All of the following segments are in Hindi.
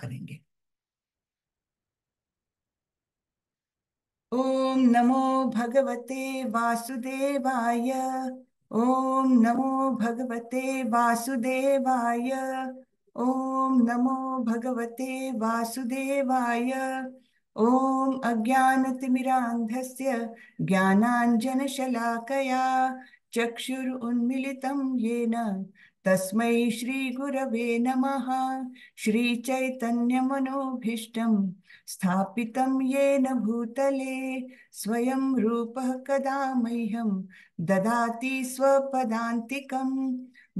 करेंगे ओम नमो भगवते वासुदेवाय ओम नमो भगवते वासुदेवाय ओम नमो भगवते वासुदेवाय ओम अज्ञानतिमिरान्धस्य ज्ञानाञ्जनशलाकया चक्षुरुन्मिलितं येन तस्म श्रीगुरव नम श्रीचैतन्यमनोभीष्टं स्थापितं येन भूतले स्वयं रूप कदा मह्यम ददाति स्वदाक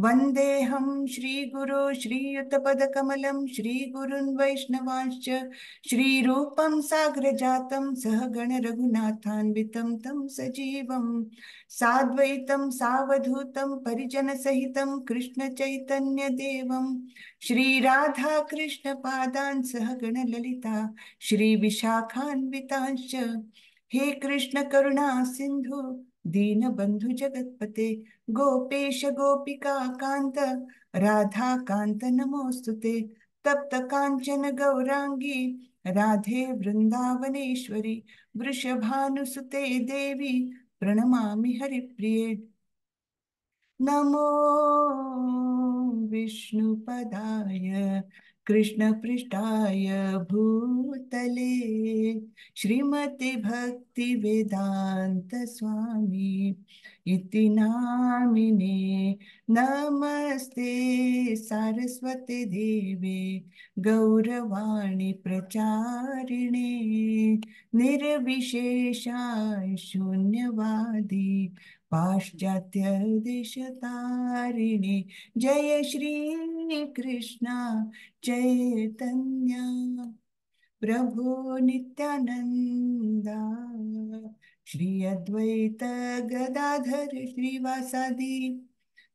वन्देऽहं श्रीगुरो श्रीयुतपदकमलं श्रीगुरुन् वैष्णवांश्च श्रीरूपं साग्रजातं सहगणरघुनाथान्वितं तं सजीवं साद्वैतं सावधूतं परिजनसहितं कृष्णचैतन्यदेवं श्रीराधाकृष्णपादान् सहगणललिता श्रीविशाखान्वितांश्च हे कृष्णकरुणा सिन्धु दीनबन्धुजगत्पते गोपेश गोपिका कांत राधा कांत नमोस्तुते तप्त कांचन गौरांगी राधे वृंदावनेश्वरी वृषभानुसुते देवी प्रणमा हरिप्रिये नमो विष्णुपदाय पृष्ठाय भूतले स्वामी इति नामिने नमस्ते सारस्वती देवी गौरवाणी प्रचारिणे निर्विशेषा शून्यवादी पाश्चात्य जय श्री कृष्ण चैतन्य प्रभो नित्यानंद श्री अद्वैत गदाधर श्रीवासादि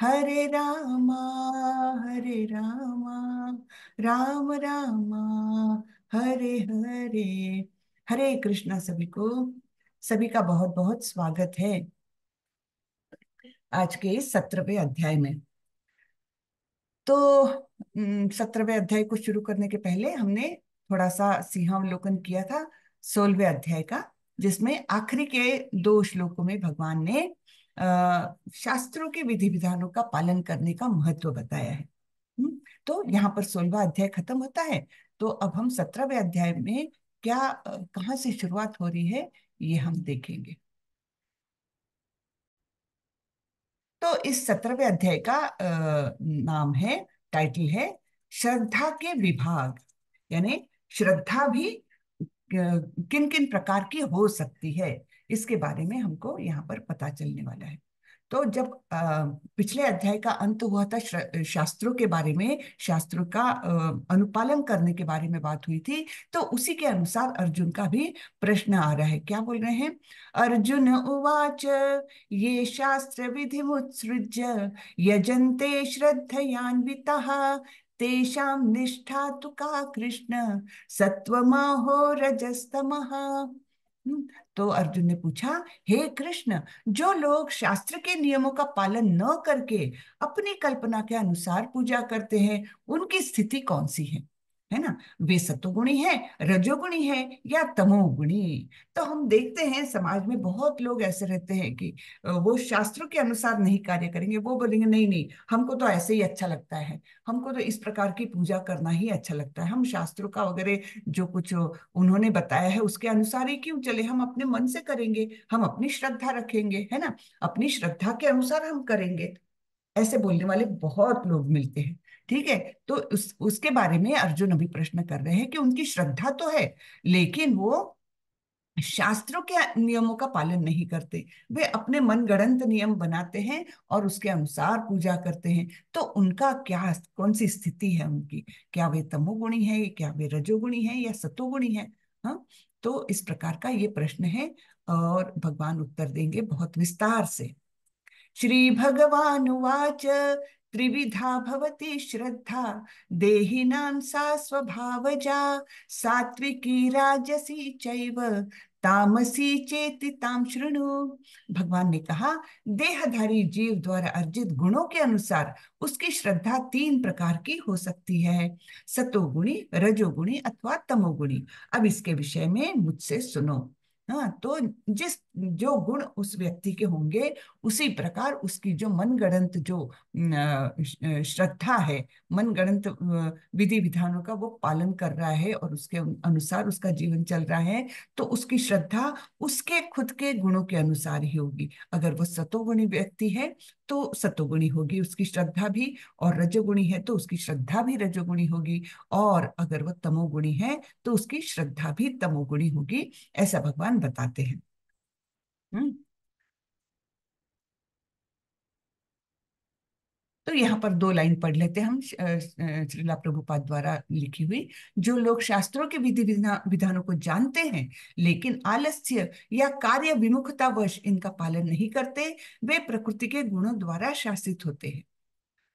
हरे रामा हरे रामा राम रामा हरे हरे हरे कृष्णा सभी को सभी का बहुत बहुत स्वागत है आज के सत्रवे अध्याय में तो सत्रवे अध्याय को शुरू करने के पहले हमने थोड़ा सा सिंहावलोकन किया था सोलवे अध्याय का जिसमें आखिरी के दो श्लोकों में भगवान ने शास्त्रों के विधि विधानों का पालन करने का महत्व बताया है तो यहाँ पर सोलवा अध्याय खत्म होता है तो अब हम सत्रहवें अध्याय में क्या कहाँ से शुरुआत हो रही है ये हम देखेंगे तो इस सत्रहवें अध्याय का नाम है टाइटल है श्रद्धा के विभाग यानी श्रद्धा भी किन किन प्रकार की हो सकती है इसके बारे में हमको यहाँ पर पता चलने वाला है तो जब पिछले अध्याय का अंत हुआ था शास्त्रों के बारे में शास्त्रों का अनुपालन करने के बारे में बात हुई थी तो उसी के अनुसार अर्जुन का भी प्रश्न आ रहा है क्या बोल रहे हैं अर्जुन उवाच ये शास्त्र विधि मुत्सृज यजंते श्रद्धयान्विता तेषा निष्ठा तु का कृष्ण सत्व रजस्तम हम्म, तो अर्जुन ने पूछा हे hey कृष्ण जो लोग शास्त्र के नियमों का पालन न करके अपनी कल्पना के अनुसार पूजा करते हैं उनकी स्थिति कौन सी है है ना वे सतोगुणी है रजोगुणी है या तमोगुणी तो हम देखते हैं समाज में बहुत लोग ऐसे रहते हैं कि वो शास्त्रों के अनुसार नहीं कार्य करेंगे वो बोलेंगे नहीं नहीं हमको तो ऐसे ही अच्छा लगता है हमको तो इस प्रकार की पूजा करना ही अच्छा लगता है हम शास्त्रों का वगैरह जो कुछ उन्होंने बताया है उसके अनुसार ही क्यों चले हम अपने मन से करेंगे हम अपनी श्रद्धा रखेंगे है ना अपनी श्रद्धा के अनुसार हम करेंगे ऐसे बोलने वाले बहुत लोग मिलते हैं ठीक है तो उस उसके बारे में अर्जुन अभी प्रश्न कर रहे हैं कि उनकी श्रद्धा तो है लेकिन वो शास्त्रों के नियमों का पालन नहीं करते वे अपने गणंत नियम बनाते हैं और उसके अनुसार पूजा करते हैं तो उनका क्या कौन सी स्थिति है उनकी क्या वे तमोगुणी है क्या वे रजोगुणी है या सतोगुणी है हाँ तो इस प्रकार का ये प्रश्न है और भगवान उत्तर देंगे बहुत विस्तार से श्री भगवान वाच त्रिविधा भवति श्रद्धा देहिनां सा स्वभावजा सात्विकी राजसी चैव तामसी चेति ताम शृणु भगवान ने कहा देहधारी जीव द्वारा अर्जित गुणों के अनुसार उसकी श्रद्धा तीन प्रकार की हो सकती है सतोगुणी रजोगुणी अथवा तमोगुणी अब इसके विषय में मुझसे सुनो हाँ तो जिस जो गुण उस व्यक्ति के होंगे उसी प्रकार उसकी जो मनगणंत जो श्रद्धा है मनगणंत विधि विधानों का वो पालन कर रहा है और उसके अनुसार उसका जीवन चल रहा है तो उसकी श्रद्धा उसके खुद के गुणों के अनुसार ही होगी अगर वो सतोगुणी व्यक्ति है तो सतोगुणी होगी उसकी श्रद्धा भी और रजोगुणी है तो उसकी श्रद्धा भी रजोगुणी होगी और अगर वह तमोगुणी है तो उसकी श्रद्धा भी तमोगुणी होगी ऐसा भगवान बताते हैं हम्म। तो यहाँ पर दो लाइन पढ़ लेते हम श्रीला प्रभुपाद द्वारा लिखी हुई जो लोग शास्त्रों के विधि विधानों को जानते हैं लेकिन आलस्य या कार्य विमुखता वश इनका पालन नहीं करते वे प्रकृति के गुणों द्वारा शासित होते हैं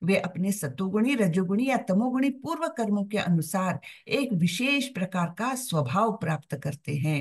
वे अपने सतोगुणी रजोगुणी या तमोगुणी पूर्व कर्मों के अनुसार एक विशेष प्रकार का स्वभाव प्राप्त करते हैं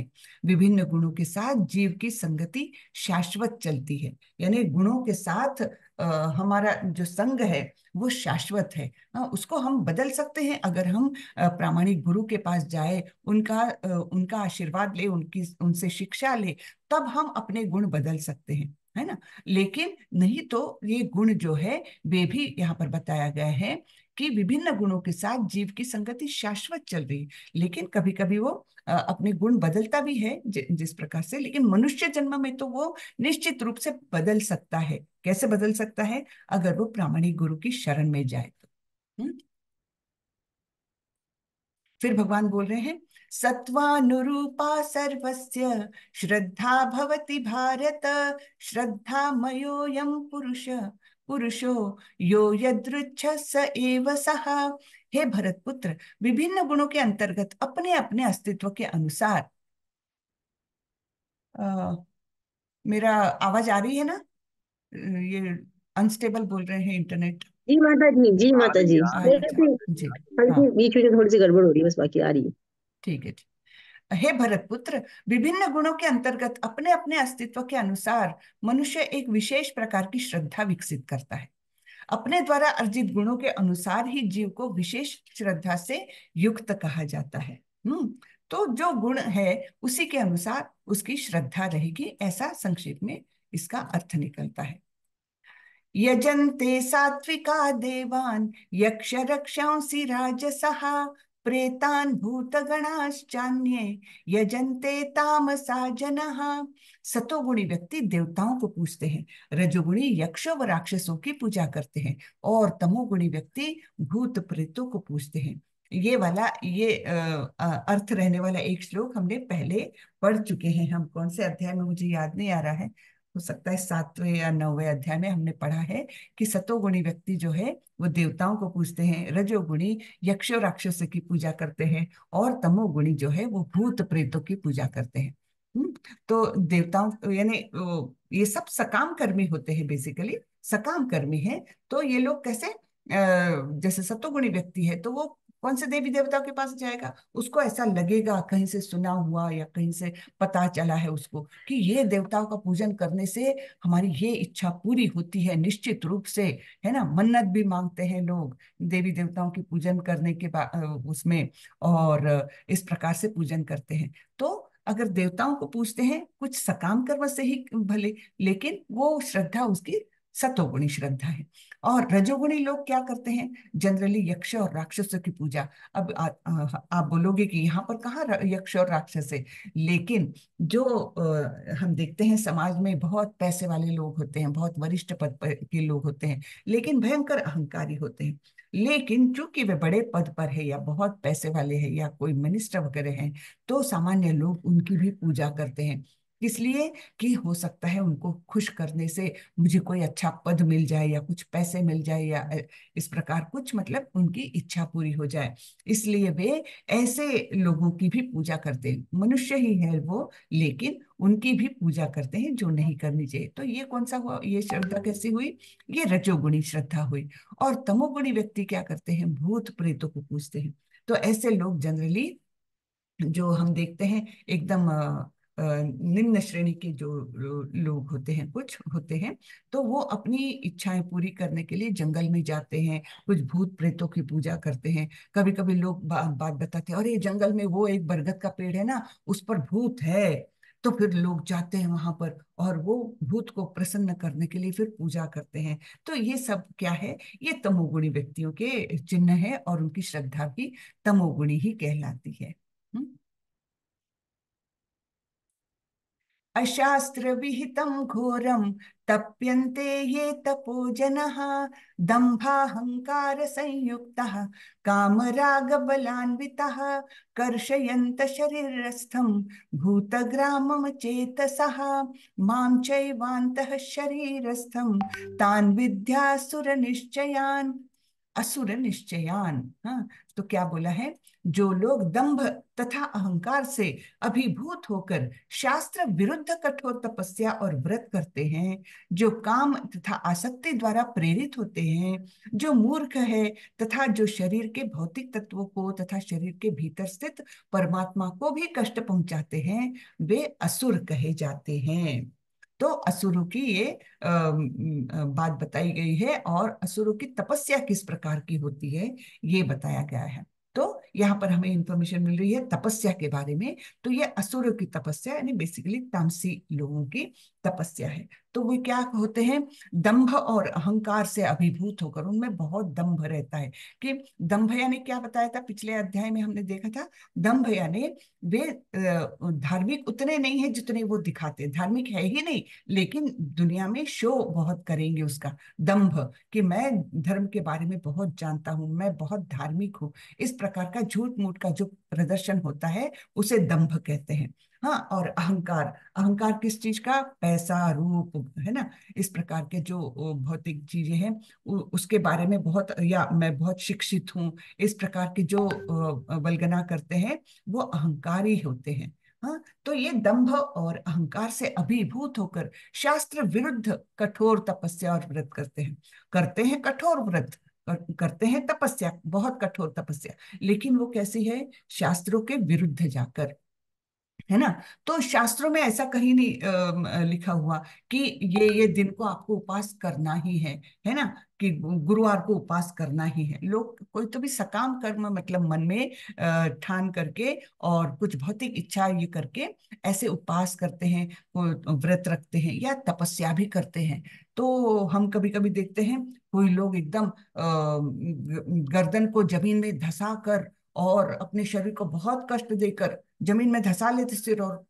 विभिन्न गुणों के साथ जीव की संगति शाश्वत चलती है यानी गुणों के साथ आ, हमारा जो संग है वो शाश्वत है आ, हाँ, उसको हम बदल सकते हैं अगर हम प्रामाणिक गुरु के पास जाए उनका आ, उनका आशीर्वाद ले उनकी उनसे शिक्षा ले तब हम अपने गुण बदल सकते हैं है ना लेकिन नहीं तो ये गुण जो है वे भी यहाँ पर बताया गया है कि विभिन्न गुणों के साथ जीव की संगति शाश्वत चल रही लेकिन कभी कभी वो अपने गुण बदलता भी है जिस प्रकार से लेकिन मनुष्य जन्म में तो वो निश्चित रूप से बदल सकता है कैसे बदल सकता है अगर वो प्रामाणिक गुरु की शरण में जाए तो हुँ? फिर भगवान बोल रहे हैं सत्वानुरूपा सर्वस्य श्रद्धा भवति भारत श्रद्धा मयोऽयं पुरुष पुरुषो यो यदृच्छ स एव सः हे भरत पुत्र विभिन्न गुणों के अंतर्गत अपने अपने अस्तित्व के अनुसार आ, मेरा आवाज आ रही है ना ये अनस्टेबल बोल रहे हैं इंटरनेट जी माता जी जी माता जी जी बीच में थोड़ी सी गड़बड़ हो रही है बस बाकी आ रही है ठीक है हे पुत्र विभिन्न गुणों के अंतर्गत अपने अपने अस्तित्व के अनुसार मनुष्य एक विशेष प्रकार की श्रद्धा विकसित करता है अपने द्वारा अर्जित गुणों के अनुसार ही जीव को विशेष श्रद्धा से युक्त कहा जाता है हम्म तो जो गुण है उसी के अनुसार उसकी श्रद्धा रहेगी ऐसा संक्षेप में इसका अर्थ निकलता है यजन्ते सात्विका देवान यक्ष रक्षांसि राजसहा प्रेतान् भूतगणाश्चान्ये यजन्ते तामसा जनः सतोगुणी व्यक्ति देवताओं को पूजते हैं रजोगुणी यक्ष व राक्षसों की पूजा करते हैं और तमोगुणी व्यक्ति भूत प्रेतों को पूजते हैं ये वाला ये आ, अर्थ रहने वाला एक श्लोक हमने पहले पढ़ चुके हैं हम कौन से अध्याय में मुझे याद नहीं आ रहा है हो सकता है सातवें या नौवे अध्याय में हमने पढ़ा है कि सतोगुणी व्यक्ति जो है वो देवताओं को पूजते हैं रजोगुणी यक्ष और राक्षस की पूजा करते हैं और तमोगुणी जो है वो भूत प्रेतों की पूजा करते हैं हम्म, तो देवताओं यानी ये सब सकाम कर्मी होते हैं बेसिकली सकाम कर्मी है तो ये लोग कैसे जैसे सतोगुणी व्यक्ति है तो वो कौन से देवी देवताओं के पास जाएगा उसको ऐसा लगेगा कहीं से सुना हुआ या कहीं से पता चला है उसको कि ये देवताओं का पूजन करने से हमारी ये इच्छा पूरी होती है निश्चित रूप से है ना मन्नत भी मांगते हैं लोग देवी देवताओं की पूजन करने के बाद उसमें और इस प्रकार से पूजन करते हैं तो अगर देवताओं को पूछते हैं कुछ सकाम कर्म से ही भले लेकिन वो श्रद्धा उसकी सतोगुणी श्रद्धा है और रजोगुणी लोग क्या करते हैं जनरली यक्ष और राक्षसों की पूजा अब आ, आ, आप बोलोगे कि यहाँ पर कहाँ यक्ष और राक्षस है लेकिन जो आ, हम देखते हैं समाज में बहुत पैसे वाले लोग होते हैं बहुत वरिष्ठ पद पर के लोग होते हैं लेकिन भयंकर अहंकारी होते हैं लेकिन चूंकि वे बड़े पद पर है या बहुत पैसे वाले हैं या कोई मिनिस्टर वगैरह हैं तो सामान्य लोग उनकी भी पूजा करते हैं इसलिए कि हो सकता है उनको खुश करने से मुझे कोई अच्छा पद मिल जाए या कुछ पैसे मिल जाए या इस प्रकार कुछ मतलब उनकी इच्छा पूरी हो जाए इसलिए वे ऐसे लोगों की भी पूजा करते हैं मनुष्य ही है वो लेकिन उनकी भी पूजा करते हैं जो नहीं करनी चाहिए तो ये कौन सा हुआ ये श्रद्धा कैसी हुई ये रजोगुणी श्रद्धा हुई और तमोगुणी व्यक्ति क्या करते हैं भूत प्रेतों को पूजते हैं तो ऐसे लोग जनरली जो हम देखते हैं एकदम निम्न श्रेणी के जो लोग होते हैं कुछ होते हैं तो वो अपनी इच्छाएं पूरी करने के लिए जंगल में जाते हैं कुछ भूत प्रेतों की पूजा करते हैं कभी कभी लोग बा, बात बताते हैं अरे जंगल में वो एक बरगद का पेड़ है ना उस पर भूत है तो फिर लोग जाते हैं वहां पर और वो भूत को प्रसन्न करने के लिए फिर पूजा करते हैं तो ये सब क्या है ये तमोगुणी व्यक्तियों के चिन्ह है और उनकी श्रद्धा भी तमोगुणी ही कहलाती है हुँ? अशास्त्रविहितं घोरं तप्यन्ते ये काम राग कामरागबलान्वितः कर्षयन्त शरीरस्थं भूतग्राममचेतसः मां चैवान्तः शरीरस्थं तान् निश्चयान असुर निश्चयान हाँ तो क्या बोला है जो लोग दंभ तथा अहंकार से अभिभूत होकर शास्त्र विरुद्ध कठोर तपस्या और व्रत करते हैं जो काम तथा आसक्ति द्वारा प्रेरित होते हैं जो मूर्ख है तथा जो शरीर के भौतिक तत्वों को तथा शरीर के भीतर स्थित परमात्मा को भी कष्ट पहुंचाते हैं वे असुर कहे जाते हैं तो असुरों की ये बात बताई गई है और असुरों की तपस्या किस प्रकार की होती है ये बताया गया है यहाँ पर हमें इंफॉर्मेशन मिल रही है तपस्या के बारे में तो ये असुरों की तपस्या यानी बेसिकली तामसी लोगों की तपस्या है तो वे क्या होते हैं दंभ और अहंकार से अभिभूत होकर उनमें बहुत दंभ रहता है कि दंभ यानी क्या बताया था पिछले अध्याय में हमने देखा था दंभ यानी वे धार्मिक उतने नहीं है जितने वो दिखाते धार्मिक है ही नहीं लेकिन दुनिया में शो बहुत करेंगे उसका दंभ कि मैं धर्म के बारे में बहुत जानता हूं मैं बहुत धार्मिक हूँ इस प्रकार का का झूठ मूठ का जो प्रदर्शन होता है उसे दंभ कहते हैं हाँ और अहंकार अहंकार किस चीज का पैसा रूप है ना इस प्रकार के जो भौतिक चीजें हैं उसके बारे में बहुत या मैं बहुत शिक्षित हूँ इस प्रकार के जो वल्गना करते हैं वो अहंकारी होते हैं हाँ तो ये दंभ और अहंकार से अभिभूत होकर शास्त्र विरुद्ध कठोर तपस्या और व्रत करते हैं करते हैं कठोर व्रत करते हैं तपस्या बहुत कठोर तपस्या लेकिन वो कैसी है शास्त्रों के विरुद्ध जाकर है ना तो शास्त्रों में ऐसा कहीं नहीं लिखा हुआ कि ये ये दिन को आपको उपास करना ही है है ना कि गुरुवार को उपास करना ही है लोग कोई तो भी सकाम कर्म मतलब मन में ठान करके और कुछ भौतिक इच्छा ये करके ऐसे उपास करते हैं व्रत रखते हैं या तपस्या भी करते हैं तो हम कभी कभी देखते हैं कोई लोग एकदम गर्दन को जमीन में धसा कर और अपने शरीर को बहुत कष्ट देकर जमीन में धसा लेते सिर और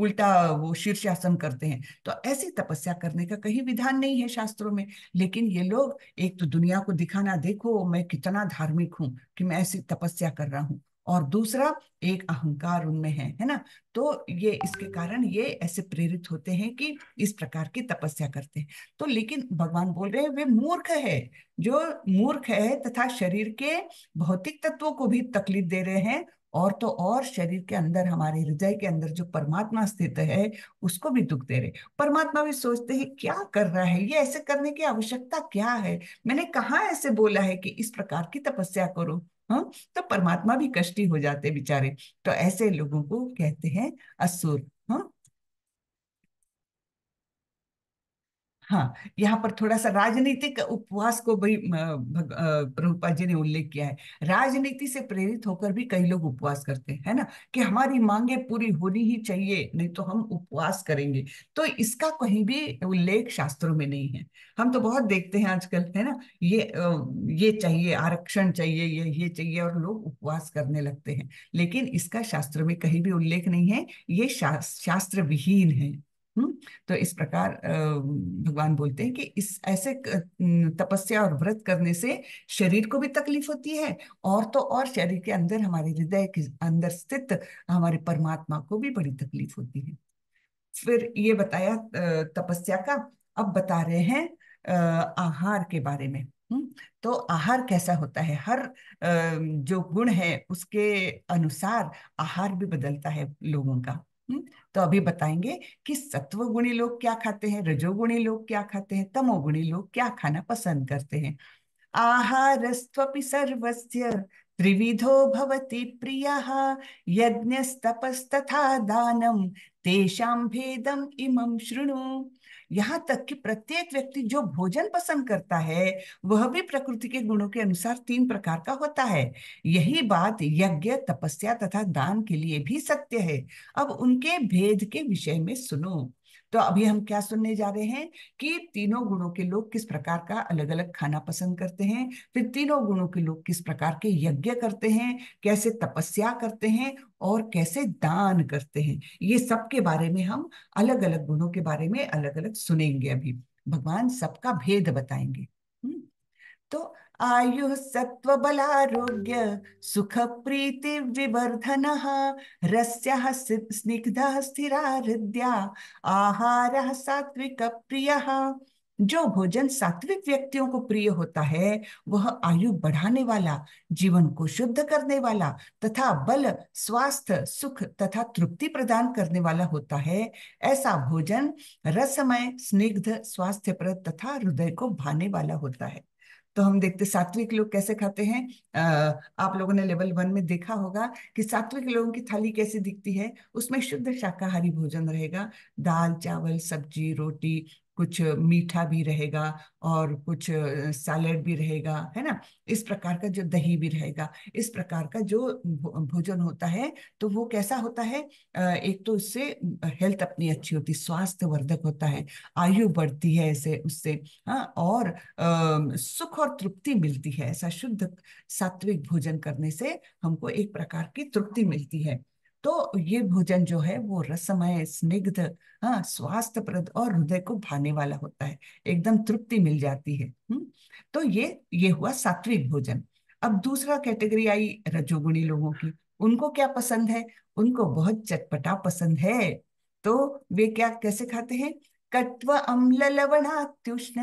उल्टा वो शीर्षासन करते हैं तो ऐसी तपस्या करने का कहीं विधान नहीं है शास्त्रों में लेकिन ये लोग एक तो दुनिया को दिखाना देखो मैं कितना धार्मिक हूँ कि मैं ऐसी तपस्या कर रहा हूँ और दूसरा एक अहंकार उनमें है है ना तो ये इसके कारण ये ऐसे प्रेरित होते हैं कि इस प्रकार की तपस्या करते हैं तो लेकिन भगवान बोल रहे हैं वे मूर्ख है जो मूर्ख है तथा शरीर के भौतिक तत्वों को भी तकलीफ दे रहे हैं और तो और शरीर के अंदर हमारे हृदय के अंदर जो परमात्मा स्थित है उसको भी दुख दे रहे परमात्मा भी सोचते हैं क्या कर रहा है ये ऐसे करने की आवश्यकता क्या है मैंने कहा ऐसे बोला है कि इस प्रकार की तपस्या करो हाँ तो परमात्मा भी कष्टी हो जाते बेचारे तो ऐसे लोगों को कहते हैं असुर हाँ यहाँ पर थोड़ा सा राजनीतिक उपवास को भी प्रभुपा जी ने उल्लेख किया है राजनीति से प्रेरित होकर भी कई लोग उपवास करते हैं ना कि हमारी मांगे पूरी होनी ही चाहिए नहीं तो हम उपवास करेंगे तो इसका कहीं भी उल्लेख शास्त्रों में नहीं है हम तो बहुत देखते हैं आजकल है ना ये ये चाहिए आरक्षण चाहिए ये ये चाहिए और लोग उपवास करने लगते हैं लेकिन इसका शास्त्र में कहीं भी उल्लेख नहीं है ये शा, शास्त्र विहीन है तो इस प्रकार भगवान बोलते हैं कि इस ऐसे तपस्या और व्रत करने से शरीर को भी तकलीफ होती है और तो और शरीर के अंदर हमारे हृदय के अंदर स्थित हमारे परमात्मा को भी बड़ी तकलीफ होती है फिर ये बताया तपस्या का अब बता रहे हैं आहार के बारे में तो आहार कैसा होता है हर जो गुण है उसके अनुसार आहार भी बदलता है लोगों का तो अभी बताएंगे कि सत्वगुणी लोग क्या खाते हैं रजोगुणी लोग क्या खाते हैं तमोगुणी लोग क्या खाना पसंद करते हैं आहारस्वी सर्वस्य त्रिविधो भवति प्रियः यज्ञस्तपस्तथा दानं तेषां इमं शुणु यहाँ तक कि प्रत्येक व्यक्ति जो भोजन पसंद करता है वह भी प्रकृति के गुणों के अनुसार तीन प्रकार का होता है यही बात यज्ञ तपस्या तथा दान के लिए भी सत्य है अब उनके भेद के विषय में सुनो तो अभी हम क्या सुनने जा रहे हैं कि तीनों गुणों के लोग किस प्रकार का अलग अलग खाना पसंद करते हैं फिर तीनों गुणों के लोग किस प्रकार के यज्ञ करते हैं कैसे तपस्या करते हैं और कैसे दान करते हैं ये सब के बारे में हम अलग अलग गुणों के बारे में अलग अलग सुनेंगे अभी भगवान सबका भेद बताएंगे हम्म। तो आयु सुख प्रीति विवर्धन रस्य स्निग्ध स्थिरा हृदया सात्विक प्रिय जो भोजन सात्विक व्यक्तियों को प्रिय होता है वह आयु बढ़ाने वाला जीवन को शुद्ध करने वाला तथा बल स्वास्थ्य सुख तथा तृप्ति प्रदान करने वाला होता है ऐसा भोजन रसमय स्निग्ध स्वास्थ्यप्रद तथा हृदय को भाने वाला होता है तो हम देखते सात्विक लोग कैसे खाते हैं आप लोगों ने लेवल वन में देखा होगा कि सात्विक लोगों की थाली कैसे दिखती है उसमें शुद्ध शाकाहारी भोजन रहेगा दाल चावल सब्जी रोटी कुछ मीठा भी रहेगा और कुछ सैलड भी रहेगा है ना इस प्रकार का जो दही भी रहेगा इस प्रकार का जो भोजन होता है तो वो कैसा होता है एक तो उससे हेल्थ अपनी अच्छी होती स्वास्थ्य वर्धक होता है आयु बढ़ती है ऐसे उससे हाँ और सुख और तृप्ति मिलती है ऐसा शुद्ध सात्विक भोजन करने से हमको एक प्रकार की तृप्ति मिलती है तो ये भोजन जो है वो रसमय स्निग्ध हाँ स्वास्थ्यप्रद और हृदय को भाने वाला होता है एकदम तृप्ति मिल जाती है हुँ? हम्म। तो ये ये हुआ सात्विक भोजन अब दूसरा कैटेगरी आई रजोगुणी लोगों की उनको क्या पसंद है उनको बहुत चटपटा पसंद है तो वे क्या कैसे खाते हैं कत्व अम्ल लवणात्युष्ण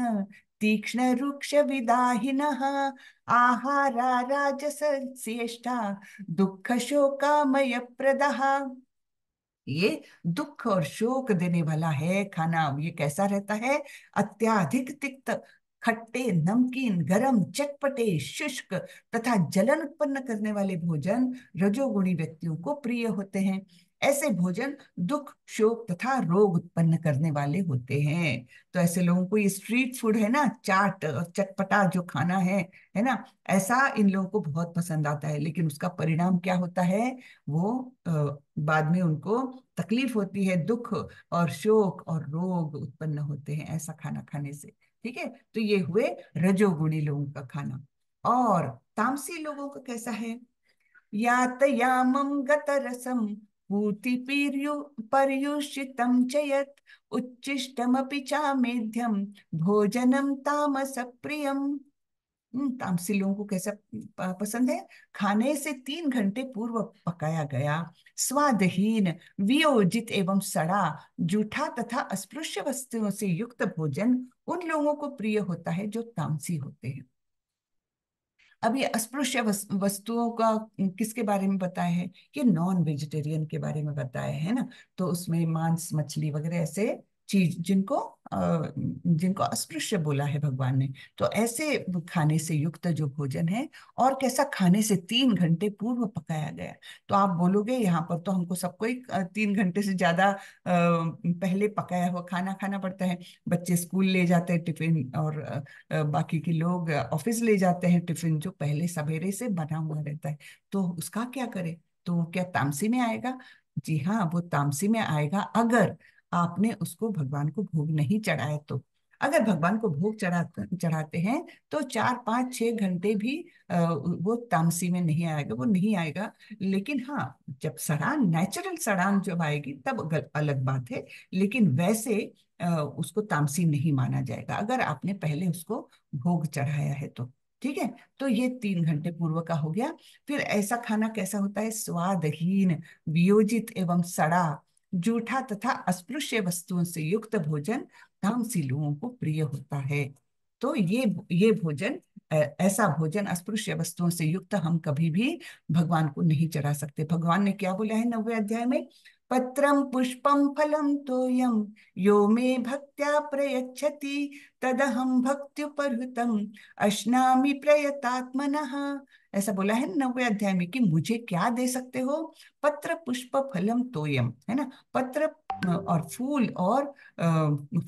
तीक्ष्णरुक्षविदाहिनः आहारा राजसस्येष्टा दुःखशोकामयप्रदः ये दुख और शोक देने वाला है खाना ये कैसा रहता है अत्याधिक तिक्त खट्टे नमकीन गरम चटपटे शुष्क तथा जलन उत्पन्न करने वाले भोजन रजोगुणी व्यक्तियों को प्रिय होते हैं ऐसे भोजन दुख शोक तथा रोग उत्पन्न करने वाले होते हैं तो ऐसे लोगों को ये स्ट्रीट फूड है ना चाट और चटपटा जो खाना है है ना ऐसा इन लोगों को बहुत पसंद आता है लेकिन उसका परिणाम क्या होता है वो बाद में उनको तकलीफ होती है दुख और शोक और रोग उत्पन्न होते हैं ऐसा खाना खाने से ठीक है तो ये हुए रजोगुणी लोगों का खाना और तामसी लोगों का कैसा है यातयामं गतरसम भूतिपीर्यो हम्म, तामसी लोगों को कैसा पसंद है खाने से तीन घंटे पूर्व पकाया गया स्वादहीन वियोजित एवं सड़ा जूठा तथा अस्पृश्य वस्तुओं से युक्त भोजन उन लोगों को प्रिय होता है जो तामसी होते हैं अब ये अस्पृश्य वस्तुओं का किसके बारे में बताया है ये नॉन वेजिटेरियन के बारे में बताया है ना तो उसमें मांस मछली वगैरह ऐसे चीज जिनको जिनको अस्पृश्य बोला है भगवान ने तो ऐसे खाने से युक्त जो भोजन है और कैसा खाने से तीन घंटे पूर्व पकाया गया तो आप बोलोगे यहाँ पर तो हमको सबको ही तीन घंटे से ज्यादा पहले पकाया हुआ खाना खाना पड़ता है बच्चे स्कूल ले जाते हैं टिफिन और बाकी के लोग ऑफिस ले जाते हैं टिफिन जो पहले सवेरे से बना हुआ रहता है तो उसका क्या करे तो वो क्या तामसी में आएगा जी हाँ वो तामसी में आएगा अगर आपने उसको भगवान को भोग नहीं चढ़ाया तो अगर भगवान को भोग चढ़ा चढ़ाते हैं तो चार पाँच छह घंटे भी वो तामसी में नहीं आएगा वो नहीं आएगा लेकिन हाँ जब सड़ान नेचुरल सड़ान जब आएगी तब अलग बात है लेकिन वैसे उसको तामसी नहीं माना जाएगा अगर आपने पहले उसको भोग चढ़ाया है तो ठीक है तो ये तीन घंटे पूर्व का हो गया फिर ऐसा खाना कैसा होता है स्वादहीन वियोजित एवं सड़ा जूठा तथा अस्पृश्य वस्तुओं से युक्त भोजन तामसी लोगों को प्रिय होता है तो ये ये भोजन ऐसा भोजन अस्पृश्य वस्तुओं से युक्त हम कभी भी भगवान को नहीं चढ़ा सकते भगवान ने क्या बोला है नवे अध्याय में पत्रम पुष्पम फलम तोयम यो मे भक्त्या प्रयच्छति तदहम भक्त्युपरहृतम अश्नामी प्रयतात्मनः ऐसा बोला है नवे अध्याय में कि मुझे क्या दे सकते हो पत्र पुष्प फलम तोयम है ना पत्र और फूल और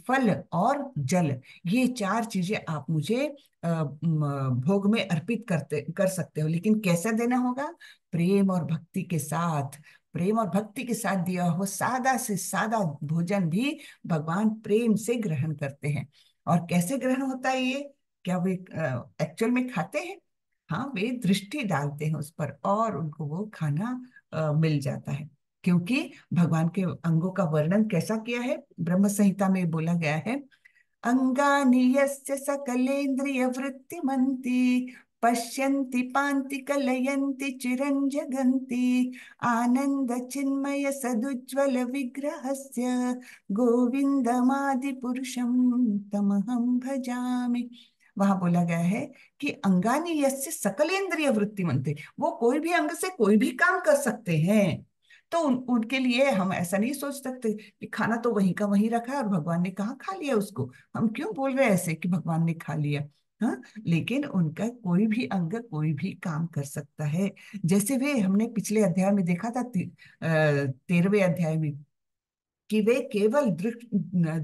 फल और जल ये चार चीजें आप मुझे भोग में अर्पित करते कर सकते हो लेकिन कैसा देना होगा प्रेम और भक्ति के साथ प्रेम और भक्ति के साथ दिया हो सादा से सादा भोजन भी भगवान प्रेम से ग्रहण करते हैं और कैसे ग्रहण होता है ये क्या वे एक्चुअल में खाते हैं हाँ वे दृष्टि डालते हैं उस पर और उनको वो खाना आ, मिल जाता है क्योंकि भगवान के अंगों का वर्णन कैसा किया है ब्रह्म संहिता में बोला गया है अंगानी सकलेन्द्रिय वृत्ति मंती आनंद चिन्मय सदुज्वल विग्रह आनन्दचिन्मय सदुज्ज्वलविग्रहस्य पुरुषम तमहम भजामि वहां बोला गया है कि अंगानी सकल इंद्रिय वृत्ति मनते वो कोई भी अंग से कोई भी काम कर सकते हैं तो उन, उनके लिए हम ऐसा नहीं सोच सकते कि खाना तो वहीं का वहीं रखा है और भगवान ने कहा खा लिया उसको हम क्यों बोल रहे ऐसे कि भगवान ने खा लिया हा? लेकिन उनका कोई भी अंग कोई भी काम कर सकता है जैसे वे हमने पिछले अध्याय में देखा था ते, तेरहवें अध्याय में कि वे केवल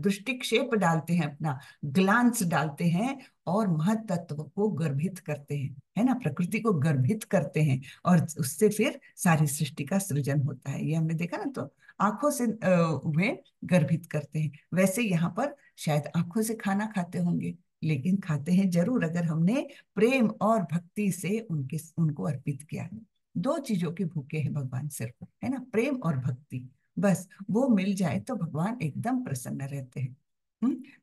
दृष्टिक्षेप डालते हैं अपना ग्लांस डालते हैं और महत्व को गर्भित करते हैं है ना प्रकृति को गर्भित करते हैं और उससे फिर सारी सृष्टि का सृजन होता है ये हमने देखा ना तो आंखों से वे गर्भित करते हैं वैसे यहाँ पर शायद आंखों से खाना खाते होंगे लेकिन खाते हैं जरूर अगर हमने प्रेम और भक्ति से उनके उनको अर्पित किया है दो चीजों के भूखे हैं भगवान सिर्फ है ना प्रेम और भक्ति बस वो मिल जाए तो भगवान एकदम प्रसन्न रहते हैं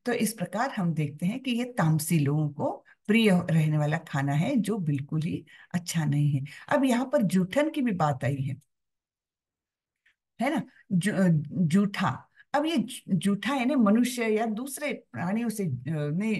तो इस प्रकार हम देखते हैं कि ये तामसी लोगों को प्रिय रहने वाला खाना है जो बिल्कुल ही अच्छा नहीं है अब यहाँ पर जूठन की भी बात आई है है ना जू जूठा अब ये जूठा यानी मनुष्य या दूसरे प्राणियों से ने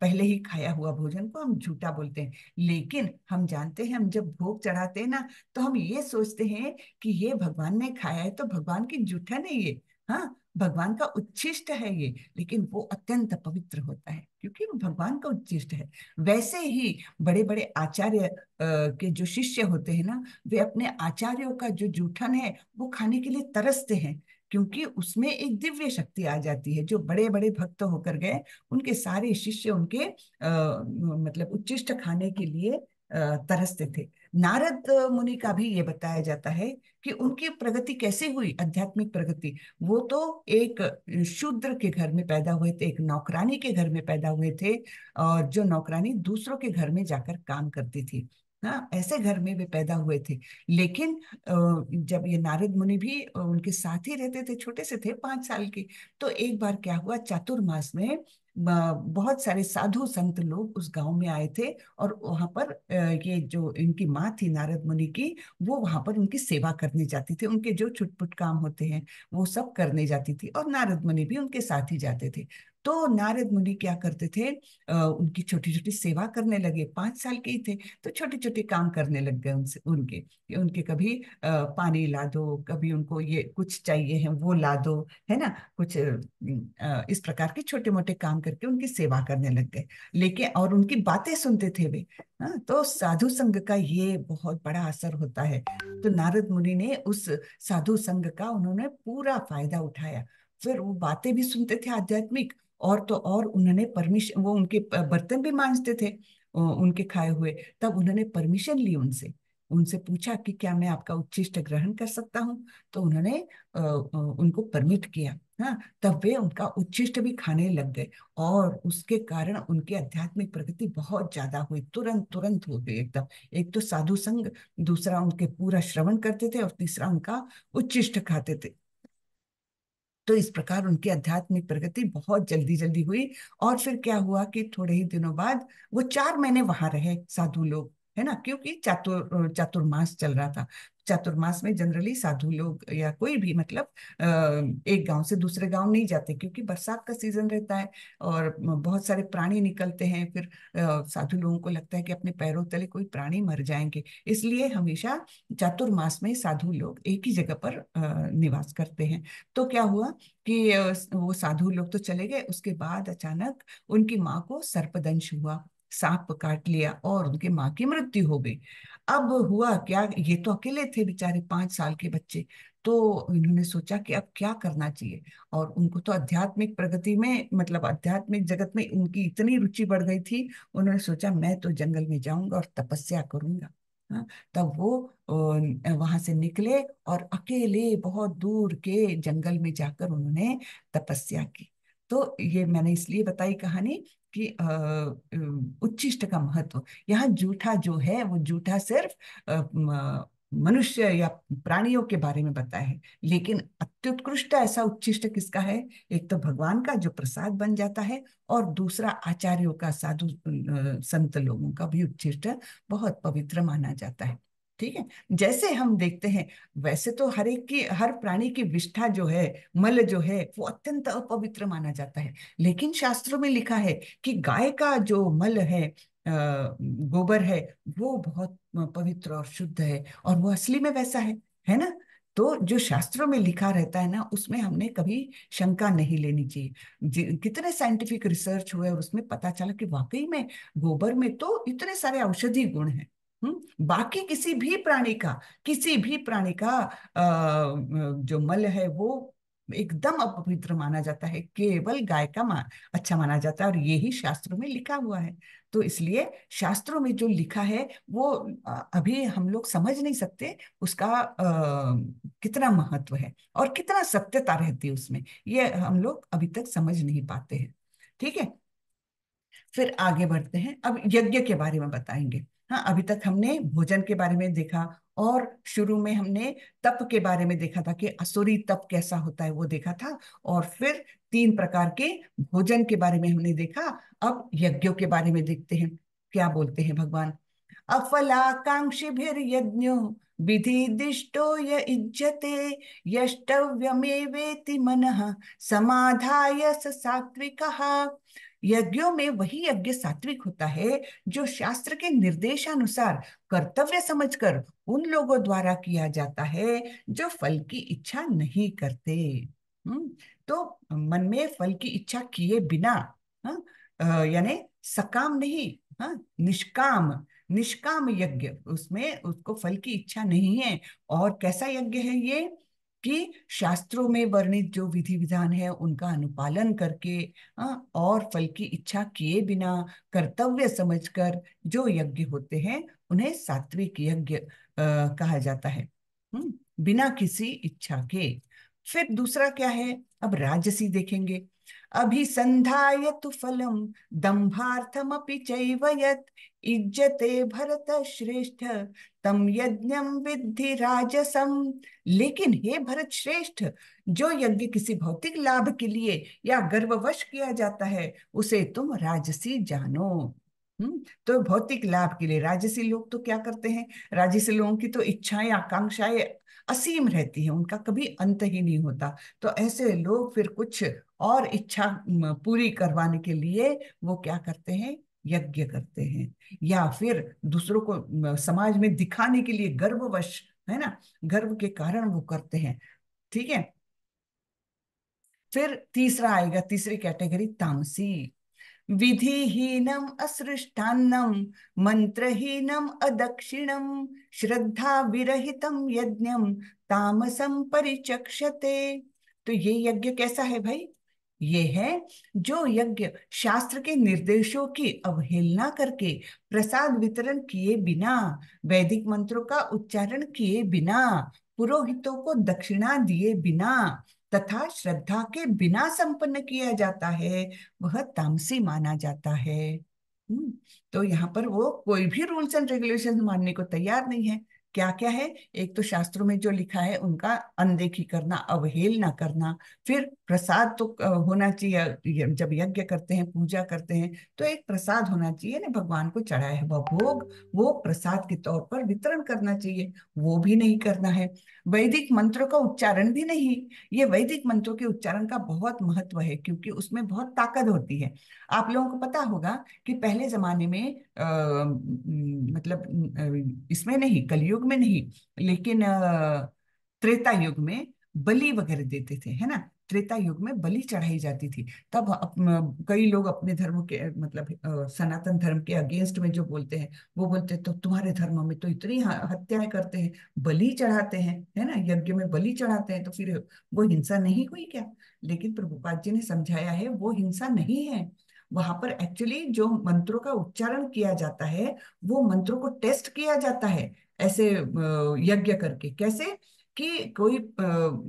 पहले ही खाया हुआ भोजन को हम झूठा बोलते हैं लेकिन हम जानते हैं हम जब भोग चढ़ाते हैं ना तो हम ये सोचते हैं कि ये भगवान ने खाया है तो भगवान की जूठा नहीं है हाँ भगवान का उच्छिष्ट है ये लेकिन वो अत्यंत पवित्र होता है क्योंकि वो भगवान का उच्छिष्ट है वैसे ही बड़े बड़े आचार्य के जो शिष्य होते हैं ना वे अपने आचार्यों का जो जूठन है वो खाने के लिए तरसते हैं क्योंकि उसमें एक दिव्य शक्ति आ जाती है जो बड़े बड़े भक्त होकर गए उनके सारे शिष्य उनके आ, मतलब उच्चिष्ट खाने के लिए तरसते थे नारद मुनि का भी ये बताया जाता है कि उनकी प्रगति कैसे हुई आध्यात्मिक प्रगति वो तो एक शूद्र के घर में पैदा हुए थे एक नौकरानी के घर में पैदा हुए थे और जो नौकरानी दूसरों के घर में जाकर काम करती थी ना ऐसे घर में वे पैदा हुए थे लेकिन जब ये नारद मुनि भी उनके साथ ही रहते थे छोटे से थे पांच साल के तो एक बार क्या हुआ चातुर्मास में बहुत सारे साधु संत लोग उस गांव में आए थे और वहां पर ये जो इनकी माँ थी नारद मुनि की वो वहां पर उनकी सेवा करने जाती थी उनके जो छुटपुट काम होते हैं वो सब करने जाती थी और नारद मुनि भी उनके साथ ही जाते थे तो नारद मुनि क्या करते थे आ, उनकी छोटी छोटी सेवा करने लगे पांच साल के ही थे तो छोटे छोटे काम करने लग गए उनसे उनके उनके कभी आ, पानी ला दो कभी उनको ये कुछ चाहिए है वो ला दो है ना कुछ आ, इस प्रकार के छोटे मोटे काम करके उनकी सेवा करने लग गए लेकिन और उनकी बातें सुनते थे वे हाँ तो साधु संघ का ये बहुत बड़ा असर होता है तो नारद मुनि ने उस साधु संघ का उन्होंने पूरा फायदा उठाया फिर वो बातें भी सुनते थे आध्यात्मिक और तो और उन्होंने परमिशन वो उनके बर्तन भी मांझते थे उनके खाए हुए तब उन्होंने परमिशन ली उनसे उनसे पूछा कि क्या मैं आपका उच्चिष्ट ग्रहण कर सकता हूँ तो उन्होंने उनको परमिट किया हाँ तब वे उनका उच्चिष्ट भी खाने लग गए और उसके कारण उनकी आध्यात्मिक प्रगति बहुत ज्यादा हुई तुरंत तुरंत हो गई एकदम एक तो साधु संग दूसरा उनके पूरा श्रवण करते थे और तीसरा उनका उच्चिष्ट खाते थे तो इस प्रकार उनकी आध्यात्मिक प्रगति बहुत जल्दी जल्दी हुई और फिर क्या हुआ कि थोड़े ही दिनों बाद वो चार महीने वहां रहे साधु लोग है ना क्योंकि चातुर चातुर्मास चल रहा था चातुर्मास में जनरली साधु लोग या कोई भी मतलब एक गांव से दूसरे गांव नहीं जाते क्योंकि बरसात का सीजन रहता है और बहुत सारे प्राणी निकलते हैं फिर साधु लोगों को लगता है कि अपने पैरों तले कोई प्राणी मर जाएंगे इसलिए हमेशा चातुर्मास में साधु लोग एक ही जगह पर निवास करते हैं तो क्या हुआ कि वो साधु लोग तो चले गए उसके बाद अचानक उनकी माँ को सर्पदंश हुआ सांप काट लिया और उनके माँ की मृत्यु हो गई अब हुआ क्या ये तो अकेले थे बेचारे पांच साल के बच्चे तो इन्होंने सोचा कि अब क्या करना चाहिए और उनको तो आध्यात्मिक प्रगति में मतलब आध्यात्मिक जगत में उनकी इतनी रुचि बढ़ गई थी उन्होंने सोचा मैं तो जंगल में जाऊंगा और तपस्या करूंगा हाँ, तब वो वहां से निकले और अकेले बहुत दूर के जंगल में जाकर उन्होंने तपस्या की तो ये मैंने इसलिए बताई कहानी कि उच्चिष्ट का महत्व यहाँ जूठा जो है वो जूठा सिर्फ मनुष्य या प्राणियों के बारे में बताया है लेकिन अत्युत्कृष्ट ऐसा उच्चिष्ट किसका है एक तो भगवान का जो प्रसाद बन जाता है और दूसरा आचार्यों का साधु संत लोगों का भी उच्चिष्ट बहुत पवित्र माना जाता है ठीक है जैसे हम देखते हैं वैसे तो हर एक की हर प्राणी की विष्ठा जो है मल जो है वो अत्यंत अपवित्र माना जाता है लेकिन शास्त्रों में लिखा है कि गाय का जो मल है गोबर है वो बहुत पवित्र और शुद्ध है और वो असली में वैसा है है ना तो जो शास्त्रों में लिखा रहता है ना उसमें हमने कभी शंका नहीं लेनी चाहिए कितने साइंटिफिक रिसर्च हुए और उसमें पता चला कि वाकई में गोबर में तो इतने सारे औषधि गुण हैं हम्म, बाकी किसी भी प्राणी का किसी भी प्राणी का जो मल है वो एकदम अपवित्र माना जाता है केवल गाय का मा, अच्छा माना जाता है और ये ही शास्त्रों में लिखा हुआ है तो इसलिए शास्त्रों में जो लिखा है वो अभी हम लोग समझ नहीं सकते उसका आ, कितना महत्व है और कितना सत्यता रहती है उसमें ये हम लोग अभी तक समझ नहीं पाते हैं ठीक है फिर आगे बढ़ते हैं अब यज्ञ के बारे में बताएंगे हाँ अभी तक हमने भोजन के बारे में देखा और शुरू में हमने तप के बारे में देखा था कि असुरी तप कैसा होता है वो देखा था और फिर तीन प्रकार के भोजन के बारे में हमने देखा अब यज्ञों के बारे में देखते हैं क्या बोलते हैं भगवान अफलाकांक्षी भी यज्ञो विधि दिष्टो यज्जते यष्टव्यमेवेति मन समाधाय स यज्ञों में वही यज्ञ सात्विक होता है जो शास्त्र के निर्देशानुसार कर्तव्य समझकर उन लोगों द्वारा किया जाता है जो फल की इच्छा नहीं करते हम्म, तो मन में फल की इच्छा किए बिना हाँ, यानी सकाम नहीं हा? निष्काम निष्काम यज्ञ उसमें उसको फल की इच्छा नहीं है और कैसा यज्ञ है ये कि शास्त्रों में वर्णित जो विधि विधान है उनका अनुपालन करके हाँ, और फल की इच्छा किए बिना कर्तव्य समझकर जो यज्ञ होते हैं उन्हें सात्विक यज्ञ कहा जाता है हुँ? बिना किसी इच्छा के फिर दूसरा क्या है अब राजसी देखेंगे अभिसन्धायतु फलं दम्भार्थमपि चैव यत् इज्जते श्रेष्ठ तम यज्ञम विद्धि राजसम लेकिन हे भरत श्रेष्ठ जो यज्ञ किसी भौतिक लाभ के लिए या गर्ववश किया जाता है उसे तुम राजसी जानो हम्म तो भौतिक लाभ के लिए राजसी लोग तो क्या करते हैं राजसी लोगों की तो इच्छाएं आकांक्षाएं असीम रहती है उनका कभी अंत ही नहीं होता तो ऐसे लोग फिर कुछ और इच्छा पूरी करवाने के लिए वो क्या करते हैं यज्ञ करते हैं या फिर दूसरों को समाज में दिखाने के लिए गर्ववश है ना गर्व के कारण वो करते हैं ठीक है फिर तीसरा आएगा तीसरी कैटेगरी तामसी विधिहीनम असृष्टान्नम मंत्रहीनम अदक्षिणम श्रद्धा विरहितम यज्ञम तामसम परिचक्षते तो ये यज्ञ कैसा है भाई ये है जो यज्ञ शास्त्र के निर्देशों की अवहेलना करके प्रसाद वितरण किए बिना वैदिक मंत्रों का उच्चारण किए बिना पुरोहितों को दक्षिणा दिए बिना तथा श्रद्धा के बिना संपन्न किया जाता है वह तामसी माना जाता है हम्म, तो यहाँ पर वो कोई भी रूल्स एंड रेगुलेशन मानने को तैयार नहीं है क्या क्या है एक तो शास्त्रों में जो लिखा है उनका अनदेखी करना अवहेलना करना फिर प्रसाद तो होना चाहिए जब यज्ञ करते हैं पूजा करते हैं तो एक प्रसाद होना चाहिए ना भगवान को चढ़ाया वह भोग वो प्रसाद के तौर पर वितरण करना चाहिए वो भी नहीं करना है वैदिक मंत्रों का उच्चारण भी नहीं ये वैदिक मंत्रों के उच्चारण का बहुत महत्व है क्योंकि उसमें बहुत ताकत होती है आप लोगों को पता होगा कि पहले जमाने में आ, मतलब इसमें नहीं कलयुग में नहीं लेकिन त्रेता युग में बलि वगैरह देते थे है ना त्रेता युग में बलि चढ़ाई जाती थी तब अप, कई लोग अपने धर्म के मतलब सनातन धर्म के अगेंस्ट में जो बोलते हैं वो बोलते हैं तो तुम्हारे धर्म में तो इतनी हत्याएं करते हैं बलि चढ़ाते हैं है ना यज्ञ में बलि चढ़ाते हैं तो फिर वो हिंसा नहीं हुई क्या लेकिन प्रभुपाद जी ने समझाया है वो हिंसा नहीं है वहां पर एक्चुअली जो मंत्रों का उच्चारण किया जाता है वो मंत्रों को टेस्ट किया जाता है ऐसे यज्ञ करके कैसे कि कोई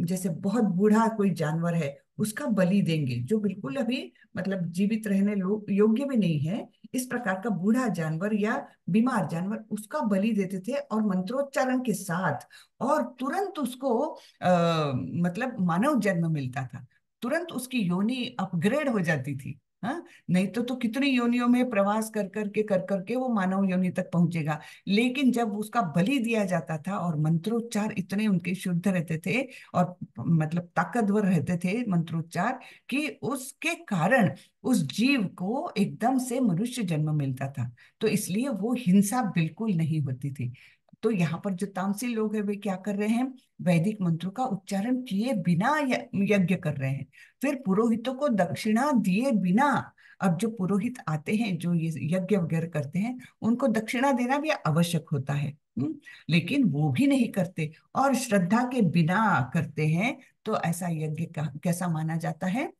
जैसे बहुत बूढ़ा कोई जानवर है उसका बलि देंगे जो बिल्कुल अभी मतलब जीवित रहने योग्य भी नहीं है इस प्रकार का बूढ़ा जानवर या बीमार जानवर उसका बलि देते थे और मंत्रोच्चारण के साथ और तुरंत उसको आ, मतलब मानव जन्म मिलता था तुरंत उसकी योनि अपग्रेड हो जाती थी हा? नहीं तो तो कितनी योनियों में प्रवास कर कर के कर कर के वो मानव योनि तक पहुंचेगा लेकिन जब उसका बलि दिया जाता था और मंत्रोच्चार इतने उनके शुद्ध रहते थे और मतलब ताकतवर रहते थे मंत्रोच्चार कि उसके कारण उस जीव को एकदम से मनुष्य जन्म मिलता था तो इसलिए वो हिंसा बिल्कुल नहीं होती थी तो यहाँ पर जो तामसी लोग है वे क्या कर रहे हैं वैदिक मंत्रों का उच्चारण किए बिना यज्ञ कर रहे हैं फिर पुरोहितों को दक्षिणा दिए बिना अब जो पुरोहित आते हैं जो ये यज्ञ वगैरह करते हैं उनको दक्षिणा देना भी आवश्यक होता है हम्म, लेकिन वो भी नहीं करते और श्रद्धा के बिना करते हैं तो ऐसा यज्ञ कैसा माना जाता है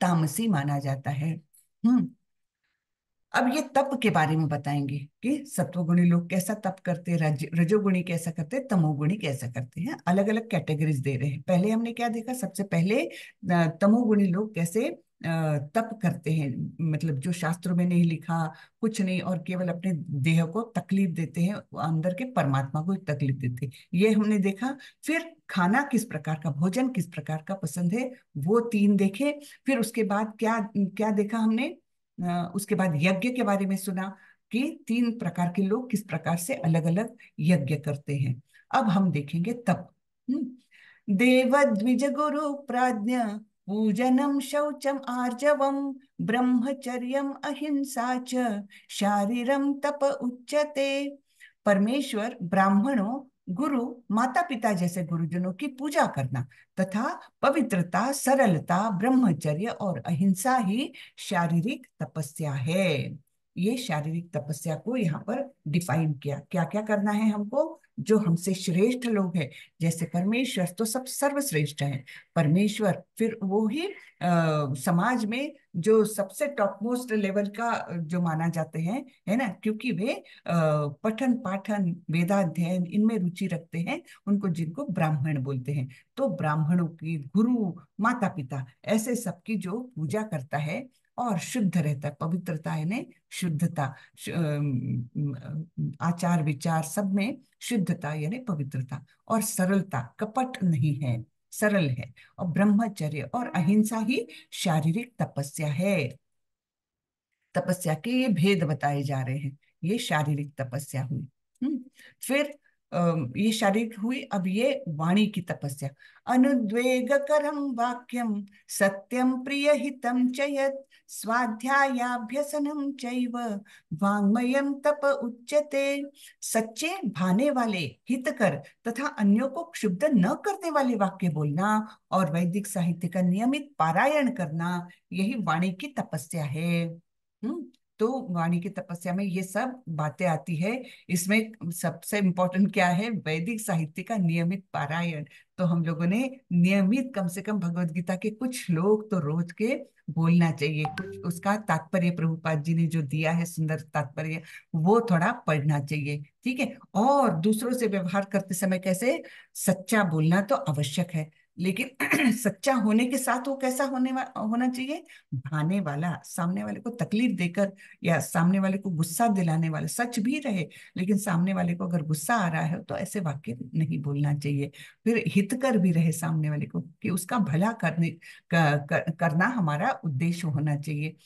तामसी माना जाता है हम्म अब ये तप के बारे में बताएंगे कि सत्वगुणी लोग कैसा तप करते रज रजोगुणी कैसा करते तमोगुणी कैसा करते हैं अलग अलग कैटेगरीज दे रहे हैं पहले हमने क्या देखा सबसे पहले तमोगुणी लोग कैसे तप करते हैं मतलब जो शास्त्रों में नहीं लिखा कुछ नहीं और केवल अपने देह को तकलीफ देते हैं अंदर के परमात्मा को तकलीफ देते हैं ये हमने देखा फिर खाना किस प्रकार का भोजन किस प्रकार का पसंद है वो तीन देखे फिर उसके बाद क्या क्या देखा हमने उसके बाद यज्ञ के बारे में सुना कि तीन प्रकार के लोग किस प्रकार से अलग अलग यज्ञ करते हैं अब हम देखेंगे तप हम्म, देव द्विज गुरु प्राज्ञ पूजनम शौचम आर्जवम ब्रह्मचर्यम अहिंसा च शारीरम तप उच्चते परमेश्वर ब्राह्मणों गुरु माता पिता जैसे गुरुजनों की पूजा करना तथा पवित्रता सरलता ब्रह्मचर्य और अहिंसा ही शारीरिक तपस्या है ये शारीरिक तपस्या को यहाँ पर डिफाइन किया क्या क्या करना है हमको जो हमसे श्रेष्ठ लोग हैं जैसे परमेश्वर तो सब सर्वश्रेष्ठ हैं परमेश्वर फिर वो ही आ, समाज में जो सबसे टॉप मोस्ट लेवल का जो माना जाते हैं है ना क्योंकि वे आ, पठन पाठन वेदाध्ययन इनमें रुचि रखते हैं उनको जिनको ब्राह्मण बोलते हैं तो ब्राह्मणों की गुरु माता पिता ऐसे सबकी जो पूजा करता है और शुद्ध रहता है पवित्रता यानी शुद्धता आचार विचार सब में शुद्धता यानी पवित्रता और सरलता कपट नहीं है सरल है और ब्रह्मचर्य और अहिंसा ही शारीरिक तपस्या है तपस्या के ये भेद बताए जा रहे हैं ये शारीरिक तपस्या हुई हम्म, फिर ये शारीरिक हुई अब ये वाणी की तपस्या अनुद्वेग करम वाक्यम सत्यम प्रिय हितम चयत स्वाध्यायाभ्यसनम चैव वांग्मयम तप उच्चते सच्चे भाने वाले हितकर तथा अन्यों को क्षुब्ध न करने वाले वाक्य बोलना और वैदिक साहित्य का नियमित पारायण करना यही वाणी की तपस्या है हम्म तो वाणी की तपस्या में ये सब बातें आती है इसमें सबसे इम्पोर्टेंट क्या है वैदिक साहित्य का नियमित पारायण तो हम लोगों ने नियमित कम से कम भगवत गीता के कुछ लोग तो रोज के बोलना चाहिए कुछ उसका तात्पर्य प्रभुपाद जी ने जो दिया है सुंदर तात्पर्य वो थोड़ा पढ़ना चाहिए ठीक है और दूसरों से व्यवहार करते समय कैसे सच्चा बोलना तो आवश्यक है लेकिन सच्चा होने के साथ वो कैसा होने वा, होना चाहिए भाने वाला सामने वाले को तकलीफ देकर या सामने वाले को गुस्सा दिलाने वाला सच भी रहे लेकिन सामने वाले को अगर गुस्सा आ रहा है तो ऐसे वाक्य नहीं बोलना चाहिए फिर हितकर भी रहे सामने वाले को कि उसका भला करने कर, कर, करना हमारा उद्देश्य होना चाहिए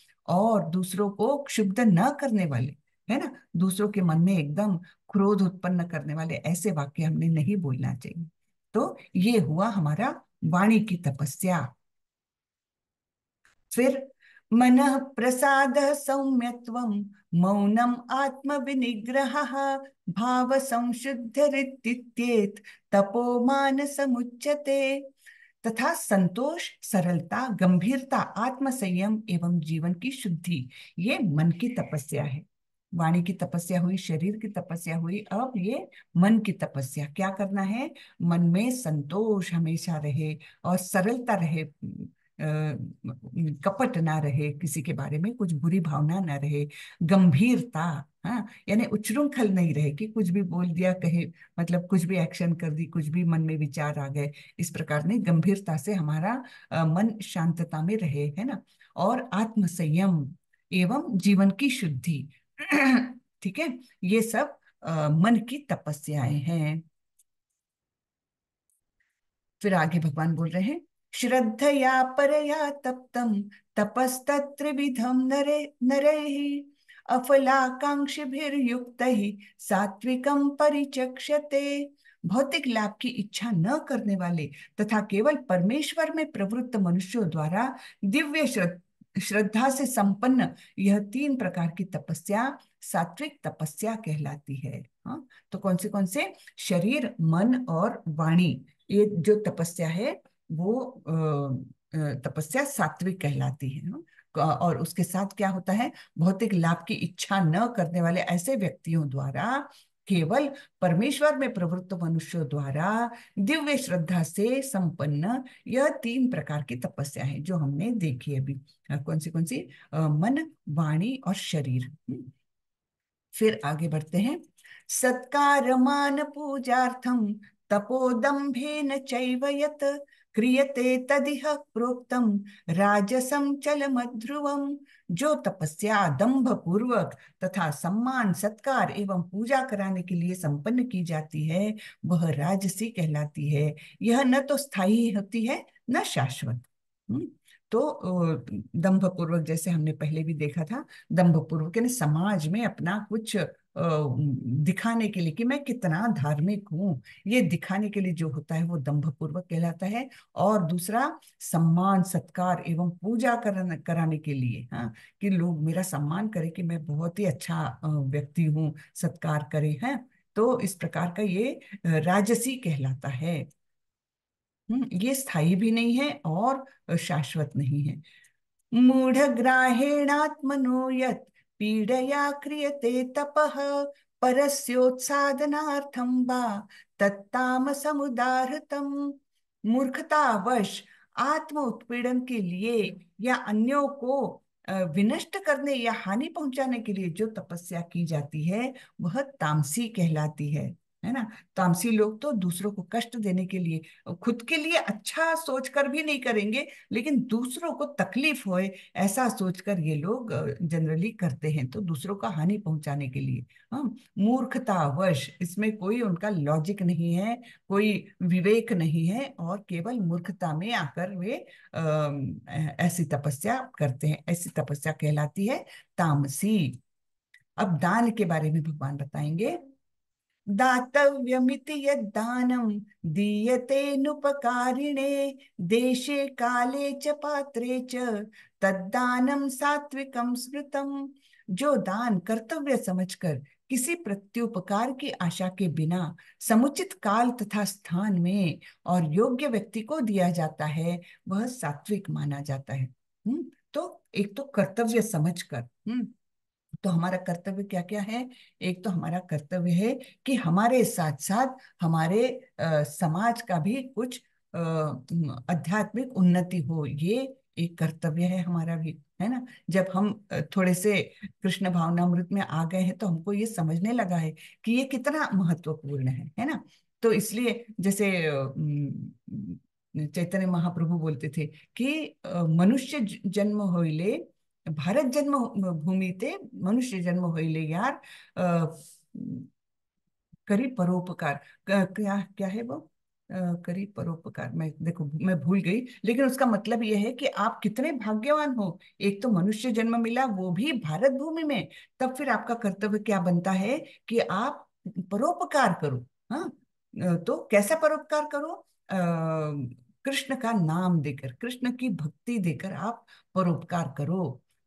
और दूसरों को क्षुब्ध न करने वाले है ना दूसरों के मन में एकदम क्रोध उत्पन्न करने वाले ऐसे वाक्य हमने नहीं बोलना चाहिए तो ये हुआ हमारा वाणी की तपस्या फिर मन प्रसाद सौम्यत्व मौनम आत्म विनिग्रह भाव संशुद्ध तपो मान समुच्यते तथा संतोष सरलता गंभीरता आत्मसंयम एवं जीवन की शुद्धि ये मन की तपस्या है वाणी की तपस्या हुई शरीर की तपस्या हुई अब ये मन की तपस्या क्या करना है मन में संतोष हमेशा रहे और सरलता रहे कपट ना रहे किसी के बारे में कुछ बुरी भावना ना रहे गंभीरता हाँ यानी उच्चृंखल नहीं रहे कि कुछ भी बोल दिया कहे मतलब कुछ भी एक्शन कर दी कुछ भी मन में विचार आ गए इस प्रकार ने गंभीरता से हमारा मन शांतता में रहे है ना और आत्मसंयम एवं जीवन की शुद्धि ठीक है ये सब आ, मन की तपस्याएं हैं फिर आगे भगवान बोल रहे हैं श्रद्धया परया तप्तम तपस्तत्रिविधम नरे नरे ही अफलाकांक्षिभिर्युक्त ही सात्विकम परिचक्षते भौतिक लाभ की इच्छा न करने वाले तथा केवल परमेश्वर में प्रवृत्त मनुष्यों द्वारा दिव्य श्रद्धा से संपन्न यह तीन प्रकार की तपस्या सात्विक तपस्या कहलाती है हाँ तो कौन से कौन से शरीर मन और वाणी ये जो तपस्या है वो तपस्या सात्विक कहलाती है हाँ, और उसके साथ क्या होता है भौतिक लाभ की इच्छा न करने वाले ऐसे व्यक्तियों द्वारा केवल परमेश्वर में प्रवृत्त मनुष्यों द्वारा दिव्य श्रद्धा से संपन्न यह तीन प्रकार की तपस्या है जो हमने देखी अभी कौन सी कौन सी मन वाणी और शरीर हम्म। फिर आगे बढ़ते हैं सत्कार मान पूजार्थम तपोदम्भेन चैवयत क्रियते तदिह प्रोक्तम राजसम चलमध्रुवम जो तपस्या दंभ पूर्वक तथा सम्मान सत्कार एवं पूजा कराने के लिए संपन्न की जाती है वह राजसी कहलाती है यह न तो स्थायी होती है न शाश्वत हम्म, तो दंभ पूर्वक जैसे हमने पहले भी देखा था दंभ पूर्वक समाज में अपना कुछ दिखाने के लिए कि मैं कितना धार्मिक हूँ ये दिखाने के लिए जो होता है वो पूर्वक कहलाता है और दूसरा सम्मान सत्कार एवं पूजा कराने के लिए हाँ कि लोग मेरा सम्मान करें कि मैं बहुत ही अच्छा व्यक्ति हूँ सत्कार करे हैं तो इस प्रकार का ये राजसी कहलाता है ये स्थायी भी नहीं है और शाश्वत नहीं है मूढ़ ग्राहेणात्मनो यत पीडया क्रियते तपः परस्योत्साधनार्थं वा तत्तामसमुदाहृतम् मूर्खतावश आत्म उत्पीड़न के लिए या अन्यों को विनष्ट करने या हानि पहुंचाने के लिए जो तपस्या की जाती है वह तामसी कहलाती है है ना तामसी तो लोग तो दूसरों को कष्ट देने के लिए खुद के लिए अच्छा सोचकर भी नहीं करेंगे लेकिन दूसरों को तकलीफ होए ऐसा सोचकर ये लोग जनरली करते हैं तो दूसरों का हानि पहुंचाने के लिए हम हाँ, मूर्खतावश इसमें कोई उनका लॉजिक नहीं है कोई विवेक नहीं है और केवल मूर्खता में आकर वे ऐसी तपस्या करते हैं ऐसी तपस्या कहलाती है तामसी अब दान के बारे में भगवान बताएंगे दातव्यमिति यद्दानं नुपकारिणे देशे काले च पात्रे च तद्दानं सात्विकं स्मृतम जो दान कर्तव्य समझकर किसी प्रत्युपकार की आशा के बिना समुचित काल तथा स्थान में और योग्य व्यक्ति को दिया जाता है वह सात्विक माना जाता है हुँ? हम्म, तो एक तो कर्तव्य समझकर हम्म तो हमारा कर्तव्य क्या क्या है एक तो हमारा कर्तव्य है कि हमारे साथ साथ हमारे आ, समाज का भी कुछ आध्यात्मिक उन्नति हो ये एक कर्तव्य है हमारा भी है ना जब हम थोड़े से कृष्ण भावनामृत में आ गए हैं तो हमको ये समझने लगा है कि ये कितना महत्वपूर्ण है है ना तो इसलिए जैसे चैतन्य महाप्रभु बोलते थे कि मनुष्य जन्म होइले भारत जन्म भूमि ते मनुष्य जन्म हो यार करी परोपकार क्या क्या है वो करी परोपकार मैं देखो मैं भूल गई लेकिन उसका मतलब यह है कि आप कितने भाग्यवान हो एक तो मनुष्य जन्म मिला वो भी भारत भूमि में तब फिर आपका कर्तव्य क्या बनता है कि आप परोपकार करो हाँ तो कैसा परोपकार करो कृष्ण का नाम देकर कृष्ण की भक्ति देकर आप परोपकार करो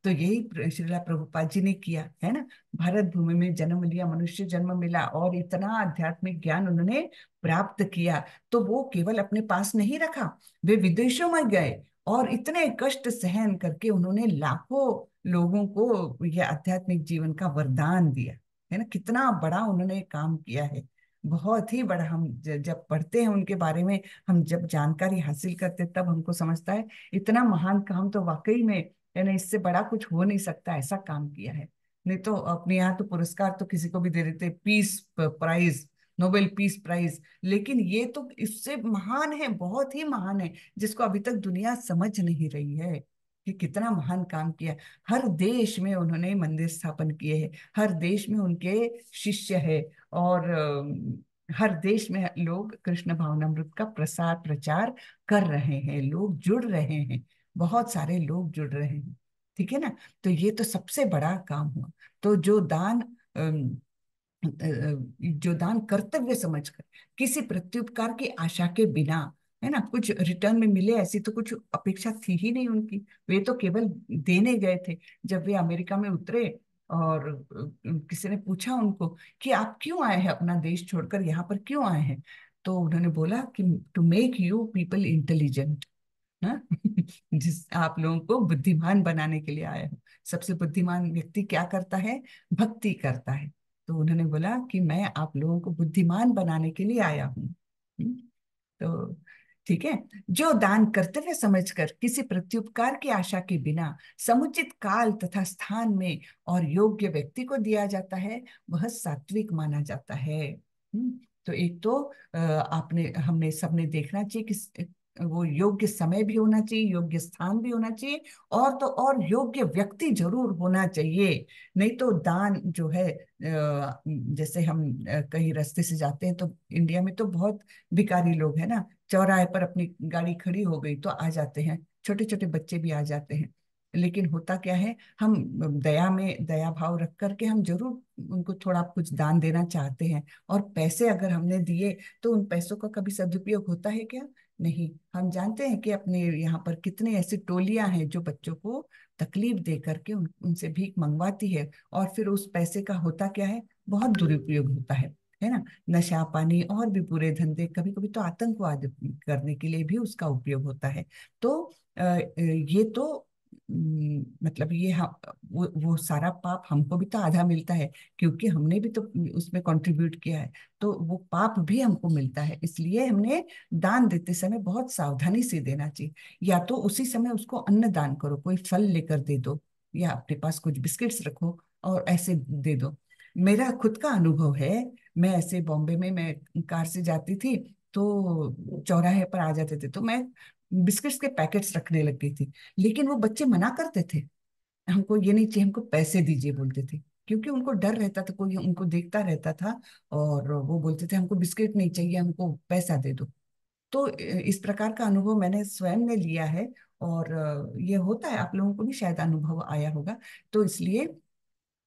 तो यही श्रीला प्रभुपाद जी ने किया है ना भारत भूमि में जन्म लिया मनुष्य जन्म मिला और इतना आध्यात्मिक ज्ञान उन्होंने प्राप्त किया तो वो केवल अपने पास नहीं रखा वे विदेशों में गए और इतने कष्ट सहन करके उन्होंने लाखों लोगों को यह आध्यात्मिक जीवन का वरदान दिया है ना कितना बड़ा उन्होंने काम किया है बहुत ही बड़ा हम जब पढ़ते हैं उनके बारे में हम जब जानकारी हासिल करते तब हमको समझता है इतना महान काम तो वाकई में यानी इससे बड़ा कुछ हो नहीं सकता ऐसा काम किया है नहीं तो अपने यहाँ तो पुरस्कार तो किसी को भी दे देते peace prize Nobel peace prize लेकिन ये तो इससे महान है बहुत ही महान है जिसको अभी तक दुनिया समझ नहीं रही है कि कितना महान काम किया हर देश में उन्होंने मंदिर स्थापन किए हैं हर देश में उनके शिष्य है और हर देश में लोग कृष्ण भावनामृत का प्रसार प्रचार कर रहे हैं लोग जुड़ रहे हैं बहुत सारे लोग जुड़ रहे हैं ठीक है ना तो ये तो सबसे बड़ा काम हुआ तो जो दान जो दान कर्तव्य समझकर किसी प्रत्युपकार की आशा के बिना है ना कुछ रिटर्न में मिले ऐसी तो कुछ अपेक्षा थी ही नहीं उनकी वे तो केवल देने गए थे जब वे अमेरिका में उतरे और किसी ने पूछा उनको कि आप क्यों आए हैं अपना देश छोड़कर यहाँ पर क्यों आए हैं तो उन्होंने बोला कि to make you people intelligent जिस आप लोगों को बुद्धिमान बनाने के लिए आए हो सबसे बुद्धिमान व्यक्ति क्या करता है भक्ति करता है तो उन्होंने बोला कि मैं आप लोगों को बुद्धिमान बनाने के लिए आया हूँ हम्म, तो ठीक है जो दान कर्तव्य समझकर किसी प्रत्युपकार की आशा के बिना समुचित काल तथा स्थान में और योग्य व्यक्ति को दिया जाता है वह सात्विक माना जाता है हम्म, तो एक तो आपने हमने सबने देखना चाहिए कि वो योग्य समय भी होना चाहिए योग्य स्थान भी होना चाहिए और तो और योग्य व्यक्ति जरूर होना चाहिए नहीं तो दान जो है जैसे हम कहीं रास्ते से जाते हैं तो इंडिया में तो बहुत भिकारी लोग है ना चौराहे पर अपनी गाड़ी खड़ी हो गई तो आ जाते हैं छोटे छोटे बच्चे भी आ जाते हैं लेकिन होता क्या है हम दया में दया भाव रख करके हम जरूर उनको थोड़ा कुछ दान देना चाहते हैं और पैसे अगर हमने दिए तो उन पैसों का कभी सदुपयोग होता है क्या नहीं हम जानते हैं कि अपने यहाँ पर कितने ऐसी टोलियां हैं जो बच्चों को तकलीफ दे करके उन, उनसे भीख मंगवाती है और फिर उस पैसे का होता क्या है बहुत दुरुपयोग होता है है ना नशा पानी और भी बुरे धंधे कभी कभी तो आतंकवाद करने के लिए भी उसका उपयोग होता है तो ये तो मतलब ये हम वो, वो सारा पाप हमको भी तो आधा मिलता है क्योंकि हमने भी तो उसमें कंट्रीब्यूट किया है तो वो पाप भी हमको मिलता है इसलिए हमने दान देते समय बहुत सावधानी से देना चाहिए या तो उसी समय उसको अन्न दान करो कोई फल लेकर दे दो या अपने पास कुछ बिस्किट्स रखो और ऐसे दे दो मेरा खुद का अनुभव है मैं ऐसे बॉम्बे में मैं कार से जाती थी तो चौराहे पर आ जाते थे तो मैं बिस्किट्स के पैकेट्स रखने लगती थी लेकिन वो बच्चे मना करते थे हमको ये नहीं चाहिए हमको पैसे दीजिए बोलते थे क्योंकि उनको डर रहता था कोई उनको देखता रहता था और वो बोलते थे हमको बिस्किट नहीं चाहिए हमको पैसा दे दो तो इस प्रकार का अनुभव मैंने स्वयं ने लिया है और ये होता है आप लोगों को भी शायद अनुभव आया होगा तो इसलिए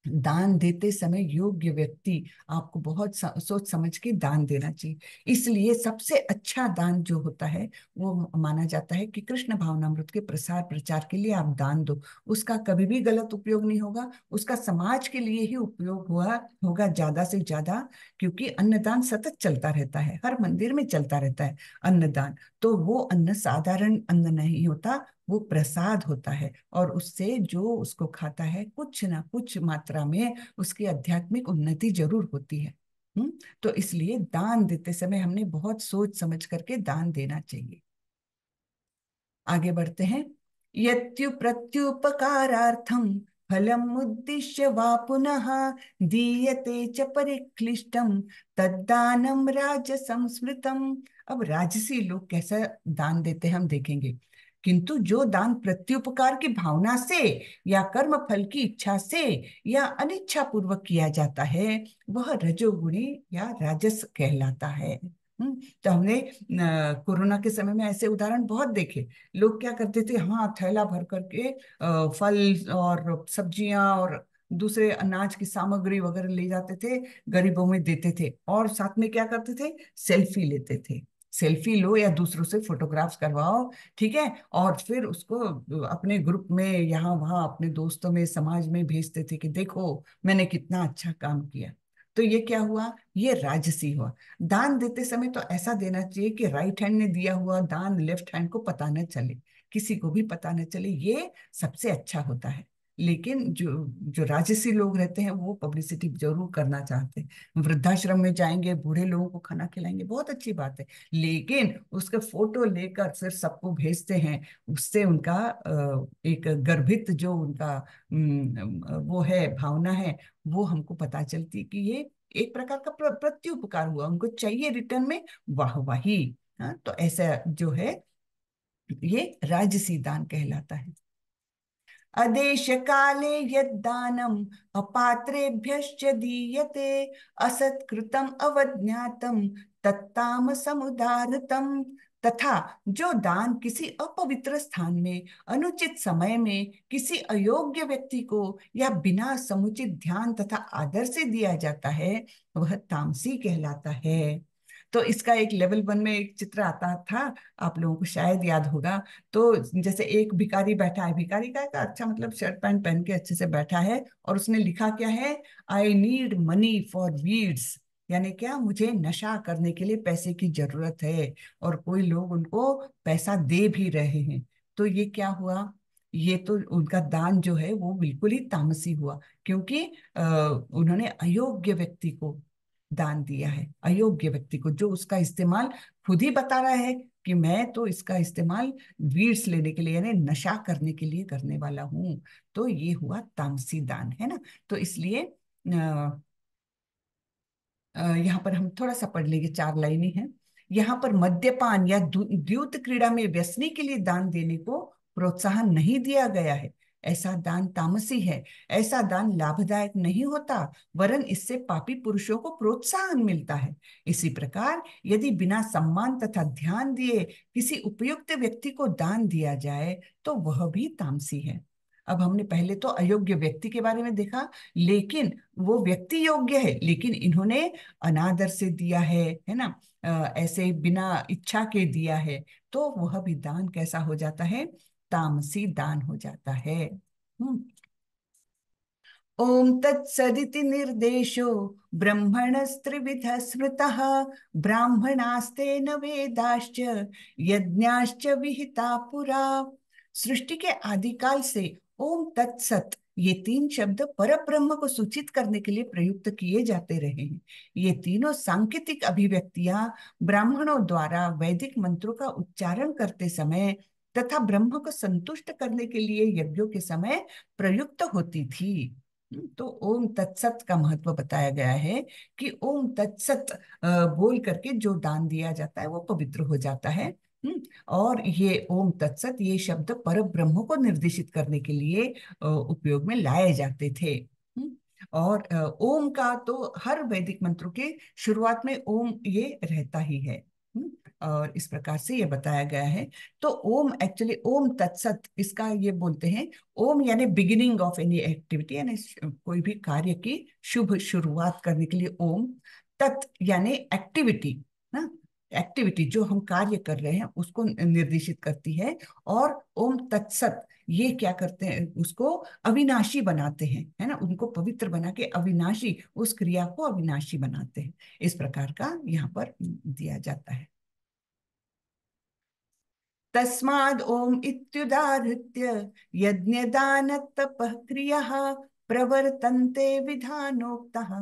दान देते समय योग्य व्यक्ति आपको बहुत सोच समझ के दान देना चाहिए इसलिए सबसे अच्छा दान जो होता है वो माना जाता है कि कृष्ण भावनामृत के प्रसार प्रचार के लिए आप दान दो उसका कभी भी गलत उपयोग नहीं होगा उसका समाज के लिए ही उपयोग हुआ होगा ज्यादा से ज्यादा क्योंकि अन्नदान सतत चलता रहता है हर मंदिर में चलता रहता है अन्नदान तो वो अन्न साधारण अन्न नहीं होता वो प्रसाद होता है और उससे जो उसको खाता है कुछ ना कुछ मात्रा में उसकी आध्यात्मिक उन्नति जरूर होती है हुँ? तो इसलिए दान देते समय हमने बहुत सोच समझ करके दान देना चाहिए आगे बढ़ते हैं यत्यु प्रत्युपकारार्थम फलम उद्दिश्य वा पुनः दीयते च परिक्लिष्टम तद्दानम राज संस्मृतम अब राजसी लोग कैसा दान देते हैं हम देखेंगे किंतु जो दान प्रत्युपकार की भावना से या कर्म फल की इच्छा से या अनिच्छा पूर्वक किया जाता है वह रजोगुणी या राजस कहलाता है हम्म, तो हमने कोरोना के समय में ऐसे उदाहरण बहुत देखे लोग क्या करते थे हाँ थैला भर करके फल और सब्जियां और दूसरे अनाज की सामग्री वगैरह ले जाते थे गरीबों में देते थे और साथ में क्या करते थे सेल्फी लेते थे सेल्फी लो या दूसरों से फोटोग्राफ्स करवाओ ठीक है और फिर उसको अपने ग्रुप में यहाँ वहाँ अपने दोस्तों में समाज में भेजते थे कि देखो मैंने कितना अच्छा काम किया तो ये क्या हुआ ये राजसी हुआ दान देते समय तो ऐसा देना चाहिए कि राइट हैंड ने दिया हुआ दान लेफ्ट हैंड को पता न चले किसी को भी पता न चले ये सबसे अच्छा होता है लेकिन जो जो राजसी लोग रहते हैं वो पब्लिसिटी जरूर करना चाहते हैं वृद्धाश्रम में जाएंगे बूढ़े लोगों को खाना खिलाएंगे बहुत अच्छी बात है लेकिन उसके फोटो लेकर सिर्फ सबको भेजते हैं उससे उनका एक गर्भित जो उनका वो है भावना है वो हमको पता चलती कि ये एक प्रकार का प्रत्युपकार हुआ उनको चाहिए रिटर्न में वाह हाँ तो ऐसा जो है ये राजसी दान कहलाता है अदेश काले यदानम अपात्रेभ्य दीयते असत्कृतम् तत्ताम समुदारतम तथा जो दान किसी अपवित्र स्थान में अनुचित समय में किसी अयोग्य व्यक्ति को या बिना समुचित ध्यान तथा आदर से दिया जाता है वह तामसी कहलाता है तो इसका एक लेवल वन में एक चित्र आता था आप लोगों को शायद याद होगा तो जैसे एक भिकारी बैठा है भिकारी का अच्छा मतलब शर्ट पैंट पहन के अच्छे से बैठा है और उसने लिखा क्या है I need money for weeds यानी क्या मुझे नशा करने के लिए पैसे की जरूरत है और कोई लोग उनको पैसा दे भी रहे हैं तो ये क्या हुआ ये तो उनका दान जो है वो बिल्कुल ही तामसी हुआ क्योंकि आ, उन्होंने अयोग्य व्यक्ति को दान दिया है अयोग्य व्यक्ति को जो उसका इस्तेमाल खुद ही बता रहा है कि मैं तो इसका इस्तेमाल वीर्स लेने के लिए यानी नशा करने के लिए करने वाला हूँ तो ये हुआ तामसी दान है ना तो इसलिए यहाँ पर हम थोड़ा सा पढ़ लेंगे चार लाइनें हैं यहाँ पर मद्यपान या दूत क्रीड़ा में व्यसनी के लिए दान देने को प्रोत्साहन नहीं दिया गया है ऐसा दान तामसी है ऐसा दान लाभदायक नहीं होता वरन इससे पापी पुरुषों को प्रोत्साहन मिलता है इसी प्रकार यदि बिना सम्मान तथा ध्यान दिए किसी उपयुक्त व्यक्ति को दान दिया जाए तो वह भी तामसी है अब हमने पहले तो अयोग्य व्यक्ति के बारे में देखा लेकिन वो व्यक्ति योग्य है लेकिन इन्होंने अनादर से दिया है है ना ऐसे बिना इच्छा के दिया है तो वह भी दान कैसा हो जाता है तामसी दान हो जाता है हम्म। ओम तत्सदिति निर्देशो स्मृत ब्राह्मणास्ते न वेदाश्च यज्ञाश्च विहिता पुरा सृष्टि के आदिकाल से ओम तत्सत ये तीन शब्द पर ब्रह्म को सूचित करने के लिए प्रयुक्त किए जाते रहे हैं ये तीनों सांकेतिक अभिव्यक्तियां ब्राह्मणों द्वारा वैदिक मंत्रों का उच्चारण करते समय तथा ब्रह्म को संतुष्ट करने के लिए यज्ञों के समय प्रयुक्त होती थी तो ओम तत्सत का महत्व बताया गया है कि ओम तत्सत बोल करके जो दान दिया जाता है वो पवित्र हो जाता है हम्म, और ये ओम तत्सत ये शब्द पर ब्रह्म को निर्देशित करने के लिए उपयोग में लाए जाते थे हम्म, और ओम का तो हर वैदिक मंत्रों के शुरुआत में ओम ये रहता ही है हम्म, और इस प्रकार से ये बताया गया है तो ओम एक्चुअली ओम तत्सत इसका ये बोलते हैं ओम यानी बिगिनिंग ऑफ एनी एक्टिविटी यानी कोई भी कार्य की शुभ शुरुआत करने के लिए ओम तत् यानी एक्टिविटी ना एक्टिविटी जो हम कार्य कर रहे हैं उसको निर्देशित करती है और ओम तत्सत ये क्या करते हैं उसको अविनाशी बनाते हैं है ना उनको पवित्र बना के अविनाशी उस क्रिया को अविनाशी बनाते हैं इस प्रकार का यहाँ पर दिया जाता है तस्माद् ओम इत्युदाहृत्य तप क्रिया प्रवर्तन्ते विधानोक्तः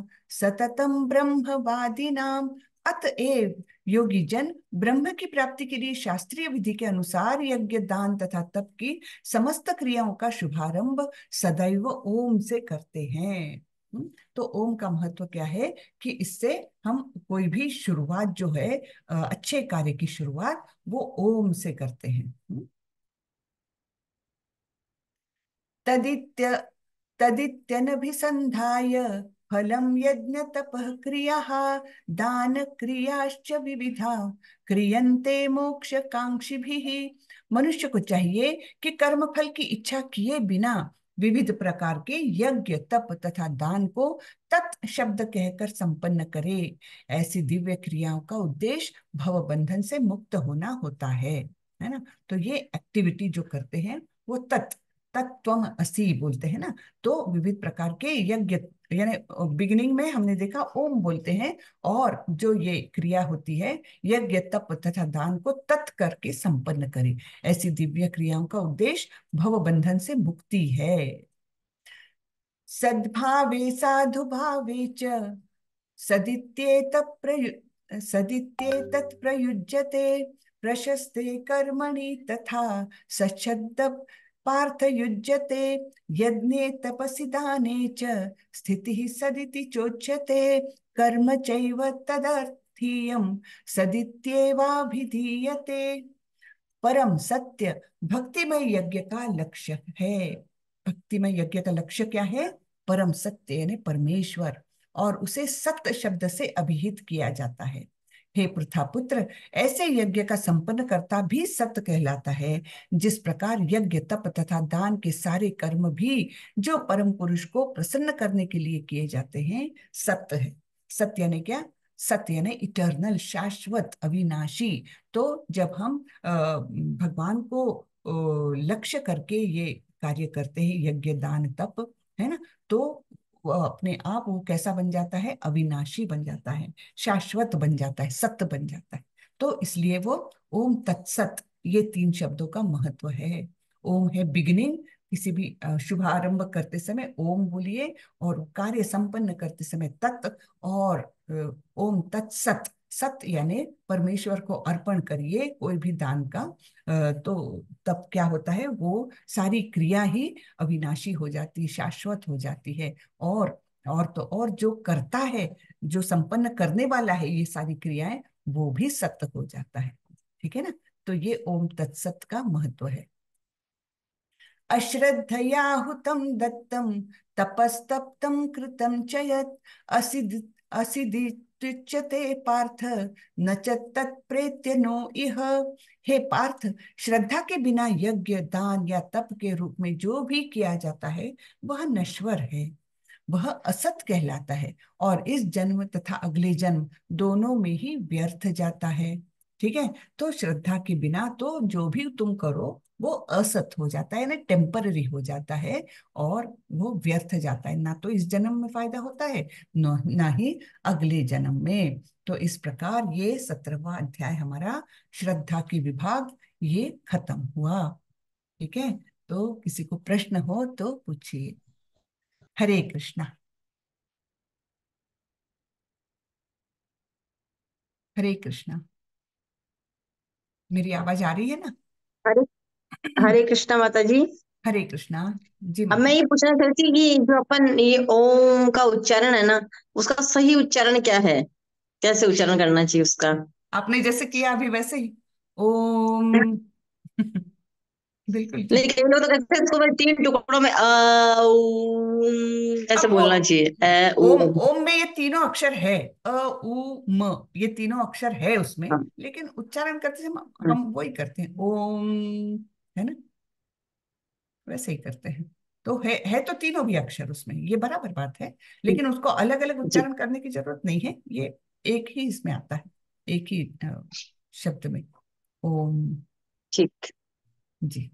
सततम् ब्रह्मवादिनाम् अतएव योगी जन ब्रह्म की प्राप्ति के लिए शास्त्रीय विधि के अनुसार यज्ञ दान तथा तप की समस्त क्रियाओं का शुभारंभ सदैव ओम से करते हैं हम्म, तो ओम का महत्व क्या है कि इससे हम कोई भी शुरुआत जो है अच्छे कार्य की शुरुआत वो ओम से करते हैं हम्म। तदित्य तदित्यनभिसन्धाय फलम यज्ञ तप क्रिया दान क्रियाश्च विविधा क्रियंते मोक्ष कांक्षी भी मनुष्य को चाहिए कि कर्म फल की इच्छा किए बिना विविध प्रकार के यज्ञ तप तथा दान को तत्शब्द कहकर संपन्न करे ऐसी दिव्य क्रियाओं का उद्देश्य भवबंधन से मुक्त होना होता है है ना तो ये एक्टिविटी जो करते हैं वो तत् तत्व असी बोलते हैं ना तो विविध प्रकार के यज्ञ यानी बिगिनिंग में हमने देखा ओम बोलते हैं और जो ये क्रिया होती है यज्ञ तप तथा दान को तत् करके संपन्न करे ऐसी दिव्य क्रियाओं का उद्देश्य भव बंधन से मुक्ति है सद्भावे साधु भावे च सदित्येत प्रयु सदित्येत प्रयुज्यते प्रशस्ते कर्मणि तथा सच्छद पार्थ युज्यते यज्ञे तपसि दाने च स्थितिः सदिति चोच्यते कर्म चैव तदर्थीयम् सदित्येवाभिधीयते परम सत्य भक्तिमय यज्ञ का लक्ष्य है भक्तिमय यज्ञ का लक्ष्य क्या है परम सत्य यानी परमेश्वर और उसे सत्य शब्द से अभिहित किया जाता है हे प्रथा पुत्र ऐसे यज्ञ का संपन्न करता भी सत्य कहलाता है जिस प्रकार यज्ञ तप तथा दान के सारे कर्म भी जो परम पुरुष को प्रसन्न करने के लिए किए जाते हैं सत्य है सत्य ने क्या सत्य ने इटर्नल शाश्वत अविनाशी तो जब हम भगवान को लक्ष्य करके ये कार्य करते हैं यज्ञ दान तप है ना तो अपने आप वो कैसा बन जाता है अविनाशी बन जाता है शाश्वत बन जाता है सत्य बन जाता है तो इसलिए वो ओम तत्सत ये तीन शब्दों का महत्व है ओम है बिगिनिंग किसी भी शुभारंभ करते समय ओम बोलिए और कार्य संपन्न करते समय तत् और ओम तत्सत सत्य यानी परमेश्वर को अर्पण करिए कोई भी दान का तो तब क्या होता है वो सारी क्रिया ही अविनाशी हो जाती शाश्वत हो जाती है और और तो और जो करता है जो संपन्न करने वाला है ये सारी क्रियाएं वो भी सत्य हो जाता है ठीक है ना तो ये ओम तत्सत का महत्व है अश्रद्धयाहुतम दत्तम तपस्तप्तम कृतम चयत असिद असिदित तुच्यते पार्थ न नो इह हे पार्थ श्रद्धा के बिना यज्ञ दान या तप के रूप में जो भी किया जाता है वह नश्वर है वह असत कहलाता है और इस जन्म तथा अगले जन्म दोनों में ही व्यर्थ जाता है ठीक है तो श्रद्धा के बिना तो जो भी तुम करो वो असत हो जाता है यानी टेम्पररी हो जाता है और वो व्यर्थ जाता है ना तो इस जन्म में फायदा होता है ना ही अगले जन्म में तो इस प्रकार ये सत्रहवा अध्याय हमारा श्रद्धा की विभाग ये खत्म हुआ ठीक है तो किसी को प्रश्न हो तो पूछिए हरे कृष्णा हरे कृष्णा मेरी आवाज आ रही है ना हरे हरे कृष्णा माता जी हरे कृष्णा जी अब मैं ये पूछना चाहती कि जो अपन ये ओम का उच्चारण है ना उसका सही उच्चारण क्या है कैसे उच्चारण करना चाहिए उसका आपने जैसे किया अभी वैसे ही ओम बिल्कुल लेकिन लोग तो कहते हैं इसको तीन टुकड़ों में कैसे बोलना चाहिए ओम ओम में ये तीनों अक्षर है अ उ म ये तीनों अक्षर है उसमें हाँ। लेकिन उच्चारण करते समय हाँ। हम वही करते हैं ओम है ना वैसे ही करते हैं तो है है तो तीनों भी अक्षर उसमें ये बराबर बात है लेकिन उसको अलग अलग उच्चारण करने की जरूरत नहीं है ये एक ही इसमें आता है एक ही शब्द में ओम ठीक जी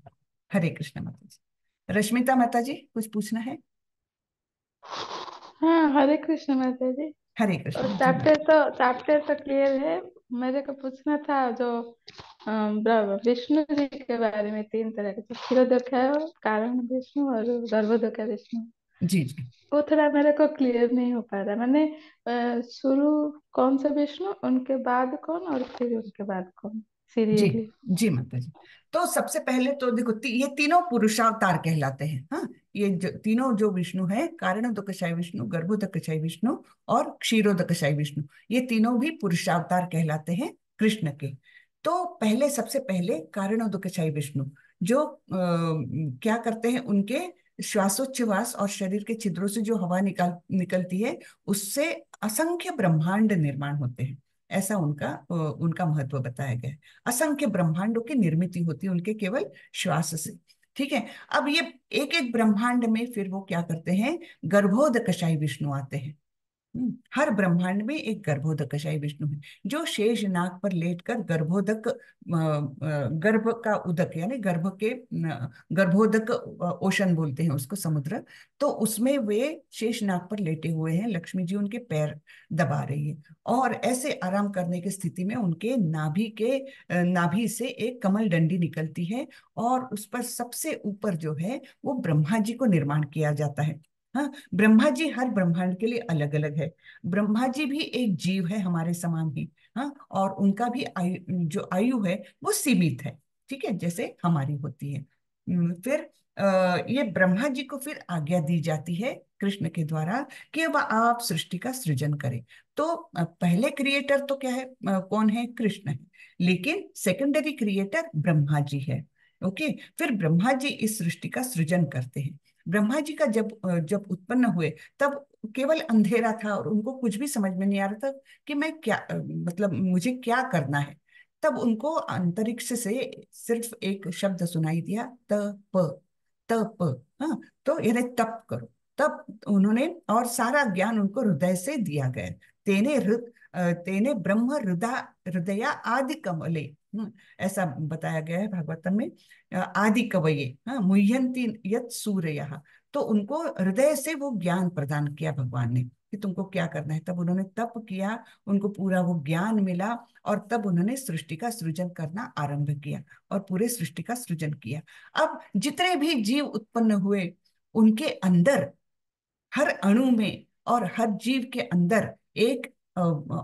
हरे कृष्ण माता जी रश्मिता माता जी कुछ पूछना है हाँ हरे कृष्ण माता जी हरे कृष्ण चैप्टर तो चैप्टर तो क्लियर है मेरे को पूछना था जो हाँ, विष्णु जी के बारे में तीन तरह के क्षीर तो दुखा कारण विष्णु और गर्भोदय दुखा विष्णु जी जी वो थोड़ा मेरे को क्लियर नहीं हो पा रहा मैंने शुरू कौन सा विष्णु उनके बाद कौन और फिर उनके बाद कौन जी सीरियली जी माता जी तो सबसे पहले तो देखो ती, ये तीनों पुरुषावतार कहलाते हैं हाँ ये जो तीनों जो विष्णु है कारण कारणोदकशाय विष्णु गर्भोदकशाय विष्णु और क्षीरोदकशाय विष्णु ये तीनों भी पुरुषावतार कहलाते हैं कृष्ण के तो पहले सबसे पहले कारण दुखचाई विष्णु जो आ, क्या करते हैं उनके श्वासोच्छ्वास और शरीर के छिद्रों से जो हवा निकाल निकलती है उससे असंख्य ब्रह्मांड निर्माण होते हैं ऐसा उनका उनका महत्व बताया गया है असंख्य ब्रह्मांडों की निर्मित होती है उनके केवल श्वास से ठीक है अब ये एक एक ब्रह्मांड में फिर वो क्या करते हैं गर्भोद कषाई विष्णु आते हैं हम्म, हर ब्रह्मांड में एक गर्भोदकशाही विष्णु है जो शेष नाग पर लेटकर गर्भोदक गर्भ का उदक यानी गर्भ के गर्भोदक ओशन बोलते हैं उसको समुद्र तो उसमें वे शेष नाग पर लेटे हुए हैं लक्ष्मी जी उनके पैर दबा रही है और ऐसे आराम करने की स्थिति में उनके नाभि के नाभि से एक कमल डंडी निकलती है और उस पर सबसे ऊपर जो है वो ब्रह्मा जी को निर्माण किया जाता है हाँ ब्रह्मा जी हर ब्रह्मांड के लिए अलग अलग है ब्रह्मा जी भी एक जीव है हमारे समान ही हाँ और उनका भी आयु जो आयु है वो सीमित है ठीक है जैसे हमारी होती है फिर ये ब्रह्मा जी को फिर आज्ञा दी जाती है कृष्ण के द्वारा कि अब आप सृष्टि का सृजन करें तो पहले क्रिएटर तो क्या है कौन है कृष्ण है लेकिन सेकेंडरी क्रिएटर ब्रह्मा जी है ओके फिर ब्रह्मा जी इस सृष्टि का सृजन करते हैं ब्रह्मा जी का जब जब उत्पन्न हुए तब केवल अंधेरा था और उनको कुछ भी समझ में नहीं आ रहा था कि मैं क्या मतलब मुझे क्या करना है तब उनको अंतरिक्ष से सिर्फ एक शब्द सुनाई दिया त प त प हाँ तो यानी तप करो तब उन्होंने और सारा ज्ञान उनको हृदय से दिया गया तेने हृदय तेने ब्रह्म हृदय हृदया आदि कमले हम्म, ऐसा बताया गया है भागवतम में आदि कवये हाँ, मुह्यंती यत सूर्य तो उनको हृदय से वो ज्ञान प्रदान किया भगवान ने कि तुमको क्या करना है तब उन्होंने तप किया उनको पूरा वो ज्ञान मिला और तब उन्होंने सृष्टि का सृजन करना आरंभ किया और पूरे सृष्टि का सृजन किया अब जितने भी जीव उत्पन्न हुए उनके अंदर हर अणु में और हर जीव के अंदर एक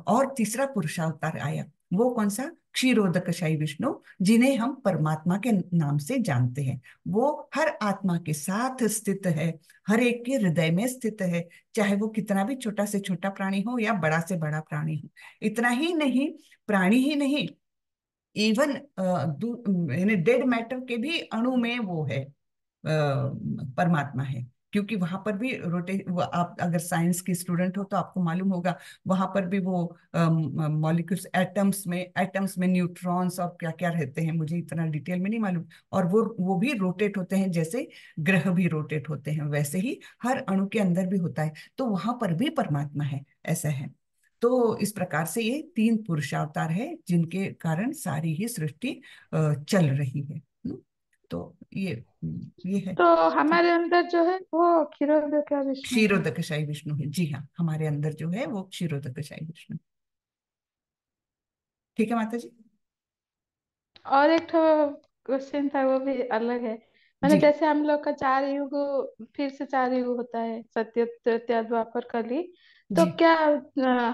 और तीसरा पुरुषावतार आया वो कौन सा क्षीरोदकशाही विष्णु जिन्हें हम परमात्मा के नाम से जानते हैं वो हर आत्मा के साथ स्थित है हर एक के हृदय में स्थित है चाहे वो कितना भी छोटा से छोटा प्राणी हो या बड़ा से बड़ा प्राणी हो इतना ही नहीं प्राणी ही नहीं इवन यानी डेड मैटर के भी अणु में वो है परमात्मा है क्योंकि वहां पर भी रोटे आप अगर साइंस के स्टूडेंट हो तो आपको मालूम होगा वहां पर भी वो मॉलिक्यूल्स एटम्स में एटम्स में न्यूट्रॉन्स और क्या क्या रहते हैं मुझे इतना डिटेल में नहीं मालूम और वो वो भी रोटेट होते हैं जैसे ग्रह भी रोटेट होते हैं वैसे ही हर अणु के अंदर भी होता है तो वहां पर भी परमात्मा है ऐसा है तो इस प्रकार से ये तीन पुरुषावतार है जिनके कारण सारी ही सृष्टि चल रही है तो ये ये है तो हमारे अंदर जो है वो क्षीरोदकशाही विष्णु क्षीरोदकशाही विष्णु है जी हाँ हमारे अंदर जो है वो क्षीरोदकशाही विष्णु ठीक है माता जी और एक क्वेश्चन था वो भी अलग है मतलब जैसे हम लोग का चार युग फिर से चार युग होता है सत्य द्वापर कली तो जी क्या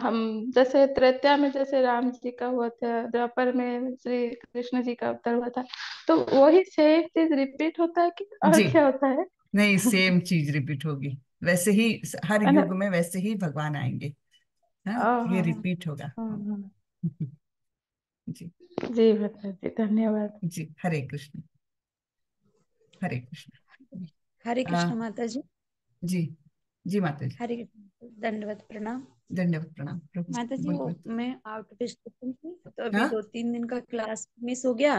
हम जैसे त्रेता में जैसे राम जी का हुआ था द्वापर में श्री कृष्ण जी का अवतार हुआ था तो वही सेम चीज रिपीट होता है कि और जी क्या होता है नहीं सेम चीज रिपीट होगी वैसे ही हर है युग में वैसे ही भगवान आएंगे हाँ ये हाँ रिपीट हाँ। होगा हाँ, हाँ। जी जी बता जी धन्यवाद जी हरे कृष्ण हरे कृष्ण हरे कृष्ण माता जी जी जी माता जी हरे दंडवत प्रणाम दंडवत प्रणाम माता जी मैं आउट ऑफ स्टेशन थी तो अभी हा? दो तीन दिन का क्लास मिस हो गया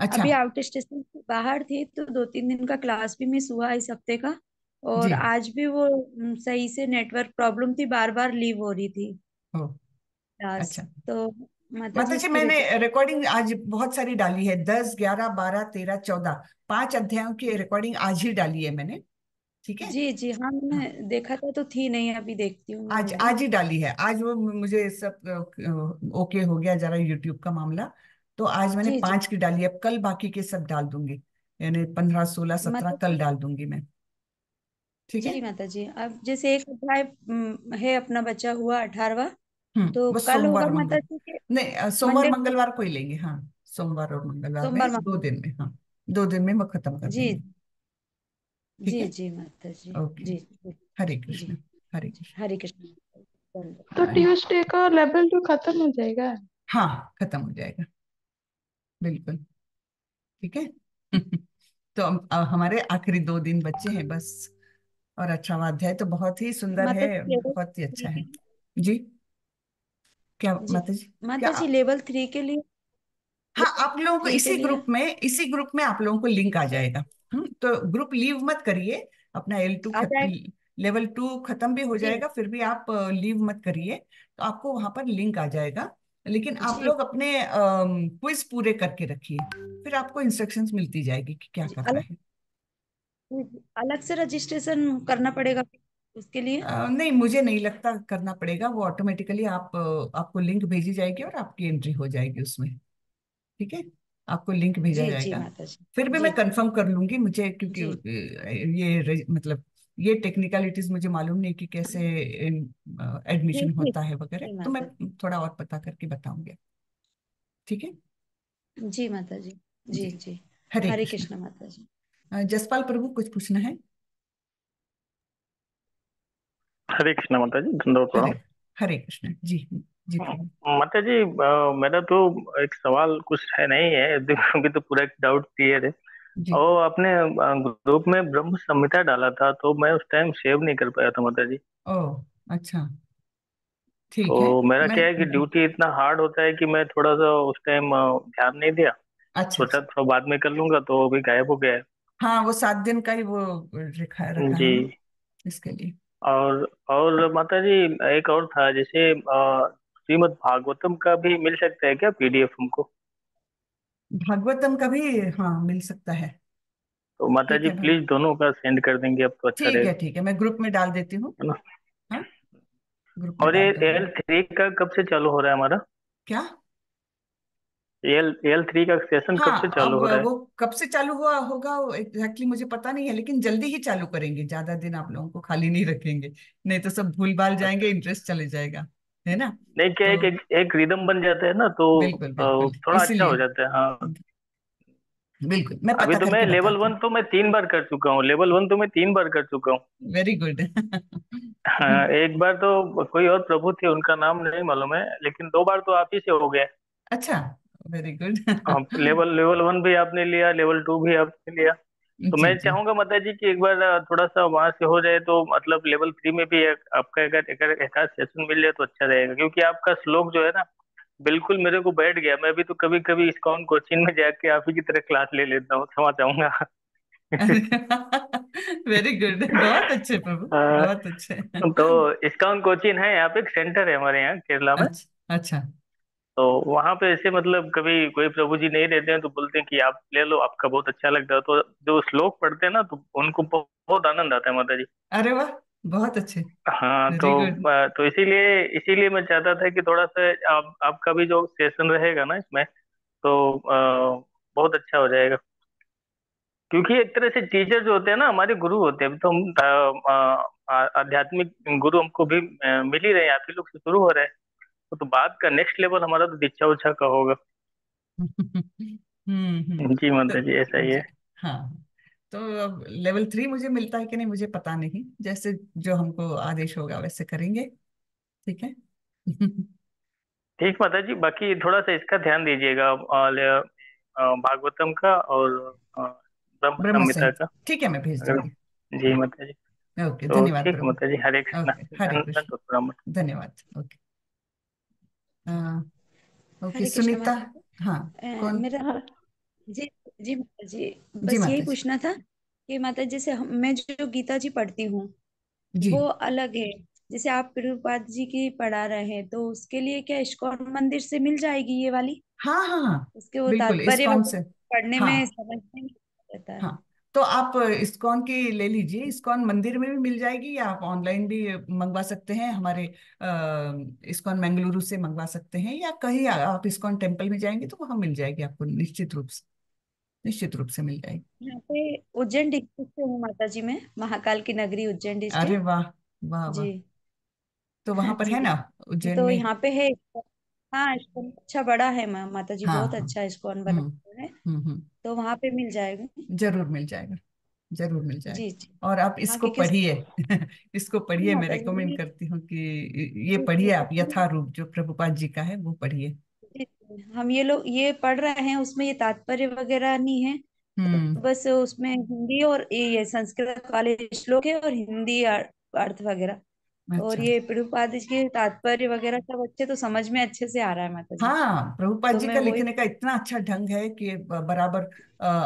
अच्छा अभी आउट स्टेशन बाहर थी तो दो तीन दिन का क्लास भी मिस हुआ इस हफ्ते का और आज भी वो सही से नेटवर्क प्रॉब्लम थी बार बार लीव हो रही थी अच्छा तो माता जी मैंने रिकॉर्डिंग आज बहुत सारी डाली है दस ग्यारह बारह तेरह चौदह पांच अध्यायों की रिकॉर्डिंग आज ही डाली है मैंने ठीक है जी जी हाँ, हाँ मैंने देखा था तो थी नहीं अभी देखती हूँ आज आज ही डाली है आज वो मुझे सब ओके हो गया जरा यूट्यूब का मामला तो आज मैंने जी, पांच जी. की डाली अब कल बाकी के सब डाल दूंगी यानी पंद्रह सोलह सत्रह कल डाल दूंगी मैं ठीक है जी माता जी अब जैसे एक अध्याय है अपना बच्चा हुआ अठारहवा तो कल होगा माता जी के नहीं सोमवार मंगलवार को ही लेंगे हाँ सोमवार और मंगलवार में दो दिन में हाँ दो दिन में मैं खत्म कर जी जी जी माता जी ओके जी, हरे कृष्ण हरे कृष्ण हरे कृष्ण तो ट्यूसडे का लेवल टू तो खत्म हो जाएगा हाँ खत्म हो जाएगा बिल्कुल ठीक है तो अब हमारे आखिरी दो दिन बच्चे हैं बस और अच्छा वाध्याय तो बहुत ही सुंदर है बहुत ही अच्छा है जी क्या माता जी माता जी लेवल थ्री के लिए हाँ आप लोगों को इसी ग्रुप में इसी ग्रुप में आप लोगों को लिंक आ जाएगा हम्म, तो ग्रुप लीव मत करिए अपना एल टू लेवल टू खत्म भी हो जाएगा फिर भी आप लीव मत करिए तो आपको वहां पर लिंक आ जाएगा लेकिन आप लोग अपने क्विज पूरे करके रखिए फिर आपको इंस्ट्रक्शंस मिलती जाएगी कि क्या करना अलग, है अलग से रजिस्ट्रेशन करना पड़ेगा उसके लिए आ, नहीं मुझे नहीं लगता करना पड़ेगा वो ऑटोमेटिकली आप आपको लिंक भेजी जाएगी और आपकी एंट्री हो जाएगी उसमें ठीक है आपको लिंक भेजा जी, जाएगा जी, फिर भी मैं कंफर्म कर लूंगी मुझे क्योंकि ये मतलब ये टेक्निकलिटीज मुझे मालूम नहीं कि कैसे एडमिशन होता है वगैरह तो मैं थोड़ा और पता करके बताऊंगी ठीक है जी माता जी जी जी हरे हरे कृष्ण माता जी जसपाल प्रभु कुछ पूछना है हरे कृष्ण माता जी धन्यवाद हरे, हरे कृष्ण जी माता जी हाँ, मेरा तो एक सवाल कुछ है नहीं है क्योंकि तो पूरा एक डाउट क्लियर है और आपने ग्रुप में ब्रह्म संहिता डाला था तो मैं उस टाइम सेव नहीं कर पाया था माता जी ओ अच्छा ठीक तो है मेरा क्या है कि ड्यूटी हम्म। इतना हार्ड होता है कि मैं थोड़ा सा उस टाइम ध्यान नहीं दिया अच्छा सोचा अच्छा। तो बाद में कर लूंगा तो अभी गायब हो गया है हाँ वो सात दिन का ही वो रखा रखा जी इसके लिए और और माता जी एक और था जैसे श्रीमद भागवतम का भी मिल सकता है क्या पीडीएफ हमको भागवतम का भी हाँ मिल सकता है तो माता ठीक जी है प्लीज दोनों का सेंड कर देंगे अब तो अच्छा ठीक है रहेगा ठीक है मैं ग्रुप में डाल देती हूँ ग्रुप हाँ? में और ये एल थ्री का कब से चालू हो रहा है हमारा क्या एल एल थ्री का सेशन हाँ, कब से चालू हो रहा है वो कब से चालू हुआ होगा एग्जैक्टली मुझे पता नहीं है लेकिन जल्दी ही चालू करेंगे ज्यादा दिन आप लोगों को खाली नहीं रखेंगे नहीं तो सब भूल भाल जाएंगे इंटरेस्ट अच्छा। चले जाएगा है ना नहीं क्या तो, एक एक रिदम बन जाता है ना तो बिल्कुल, बिल्कुल, थोड़ा अच्छा हो जाता है हाँ बिल्कुल मैं अभी पता अभी तो मैं लेवल वन तो मैं तीन बार कर चुका हूँ लेवल वन तो मैं तीन बार कर चुका हूँ वेरी गुड हाँ एक बार तो कोई और प्रभु थे उनका नाम नहीं मालूम है लेकिन दो बार तो आप ही से हो गए अच्छा very good level level one भी आपने लिया लेवल टू भी आपने लिया तो मैं चाहूंगा माता जी की एक बार थोड़ा सा वहां से हो जाए तो मतलब लेवल थ्री में भी एक, आपका अगर एक एक सेशन मिल जाए तो अच्छा रहेगा क्योंकि आपका श्लोक जो है ना बिल्कुल मेरे को बैठ गया मैं भी तो कभी कभी इसकॉन कोचिंग में जाके आप ही की तरह क्लास ले लेता हूँ क्षमा चाहूंगा वेरी गुड बहुत अच्छे प्रभु बहुत अच्छे तो इसका कोचिंग है यहाँ पे एक सेंटर है हमारे यहाँ केरला में अच्छा, अच्छा। तो वहां पे ऐसे मतलब कभी कोई प्रभु जी नहीं रहते हैं तो बोलते हैं कि आप ले लो आपका बहुत अच्छा लगता है तो जो श्लोक पढ़ते हैं ना तो उनको बहुत आनंद आता है माता जी अरे वाह बहुत अच्छे हाँ तो तो इसीलिए इसीलिए मैं चाहता था कि थोड़ा सा आप आपका भी जो सेशन रहेगा ना इसमें तो आ, बहुत अच्छा हो जाएगा क्योंकि एक तरह से टीचर जो होते हैं ना हमारे गुरु होते हैं तो हम आध्यात्मिक गुरु हमको भी मिल ही रहे हैं आप ही लोग से शुरू हो रहे हैं तो, तो बात का नेक्स्ट लेवल हमारा तो दीक्षा उच्छा का होगा हम्म, हम्म। जी माता जी तो ऐसा ही है हाँ तो अब लेवल थ्री मुझे मिलता है कि नहीं मुझे पता नहीं जैसे जो हमको आदेश होगा वैसे करेंगे ठीक है ठीक माता जी बाकी थोड़ा सा इसका ध्यान दीजिएगा भागवतम का और ब्रह्म ब्रह्म संहिता का संहिता ठीक है मैं भेज दूंगी जी माता जी ओके तो धन्यवाद ठीक माता जी हरे कृष्णा हरे कृष्ण धन्यवाद ओके हाँ। ओके हरे कृष्ण सुनीता महाराज हाँ कौन मेरा जी जी माता जी जी बस जी यही पूछना था कि माता जैसे मैं जो गीता जी पढ़ती हूँ जी वो अलग है जैसे आप प्रभुपाद जी की पढ़ा रहे हैं तो उसके लिए क्या इस्कॉन मंदिर से मिल जाएगी ये वाली हाँ हाँ हाँ उसके वो बिल्कुल तात्पर्य से पढ़ने हाँ, में समझने में रहता है हाँ तो आप इस्कॉन की ले लीजिए इस्कॉन मंदिर में भी मिल जाएगी या आप ऑनलाइन भी मंगवा सकते हैं हमारे इस्कॉन मंगलुरु से मंगवा सकते हैं या कहीं आप इस्कॉन टेम्पल में जाएंगे तो वहाँ मिल जाएगी आपको निश्चित रूप से निश्चित रूप से मिल जाएगी यहाँ पे उज्जैन डिस्ट्रिक्ट से हूँ माता जी में महाकाल की नगरी उज्जैन डिस्ट्रिक्ट अरे वाह वाह जी तो वहां पर है ना उज्जैन तो में यहाँ पे है हाँ अच्छा बड़ा है माता जी हाँ, बहुत हाँ। अच्छा इस्कॉन बना हुआ है तो वहां पे मिल जाएगा जरूर मिल जाएगा जरूर मिल जाएगा जी जी और आप इसको पढ़िए इसको हाँ, पढ़िए मैं रेकमेंड करती हूँ कि ये पढ़िए आप यथा रूप जो प्रभुपाद जी का है वो पढ़िए हम ये लोग ये पढ़ रहे हैं उसमें ये तात्पर्य वगैरह नहीं है तो बस उसमें हिंदी और ये संस्कृत वाले श्लोक है और हिंदी अर्थ वगैरह और अच्छा। ये प्रभुपाद जी के तात्पर्य वगैरह सब अच्छे तो समझ में अच्छे से आ रहा है माता हाँ प्रभुपाद तो जी तो का लिखने का इतना अच्छा ढंग है कि बराबर आ,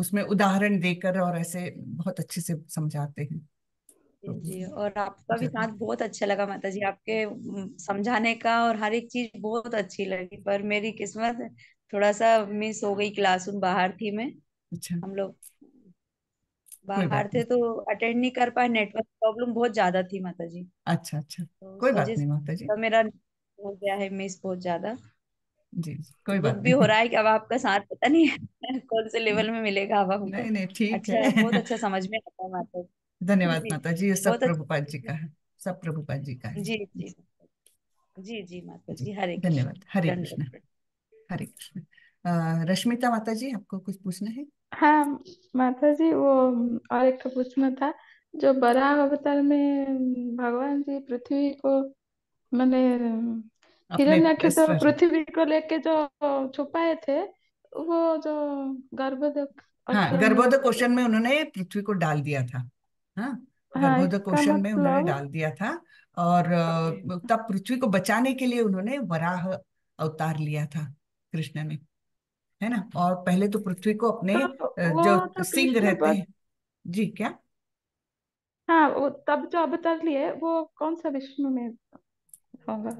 उसमें उदाहरण देकर और ऐसे बहुत अच्छे से समझाते हैं तो जी और आपका भी साथ बहुत अच्छा लगा माता जी आपके समझाने का और हर एक चीज बहुत अच्छी लगी पर मेरी किस्मत थोड़ा सा मिस हो गई क्लास बाहर थी मैं अच्छा हम लोग बाहर थे तो अटेंड नहीं कर पाए नेटवर्क प्रॉब्लम बहुत ज्यादा थी माता जी अच्छा अच्छा तो कोई बात नहीं माता जी तो मेरा हो गया है मिस बहुत ज्यादा जी कोई बात भी हो रहा है कि अब आपका साथ पता नहीं कौन से लेवल में मिलेगा अब हमको नहीं नहीं ठीक अच्छा, है बहुत अच्छा समझ में आता है माता जी धन्यवाद माता जी ये सब अच्छा प्रभुपाद जी का है सब प्रभुपाद जी का है जी जी जी जी माता जी हरे धन्यवाद हरे कृष्ण हरे कृष्ण रश्मिता माता जी आपको कुछ पूछना है हाँ माता जी वो और एक पूछना था जो बराह अवतार में भगवान जी पृथ्वी को मैंने अपने हिरण्याक्ष इस तो पृथ्वी को लेके जो छुपाए थे वो जो गर्भोदक हाँ अवतार में गर्भोदय क्वेश्चन में उन्होंने पृथ्वी को डाल दिया था हाँ हाँ गर्भोदय इसका क्वेश्चन में उन्होंने मतलब डाल दिया था और तब पृथ्वी को बचाने के लिए उन्होंने वराह अवतार लिया था कृष्ण ने है ना और पहले तो पृथ्वी को अपने तो जो तो सिंह रहते हैं जी क्या हाँ वो तब जो अवतार लिए वो कौन सा विष्णु में होगा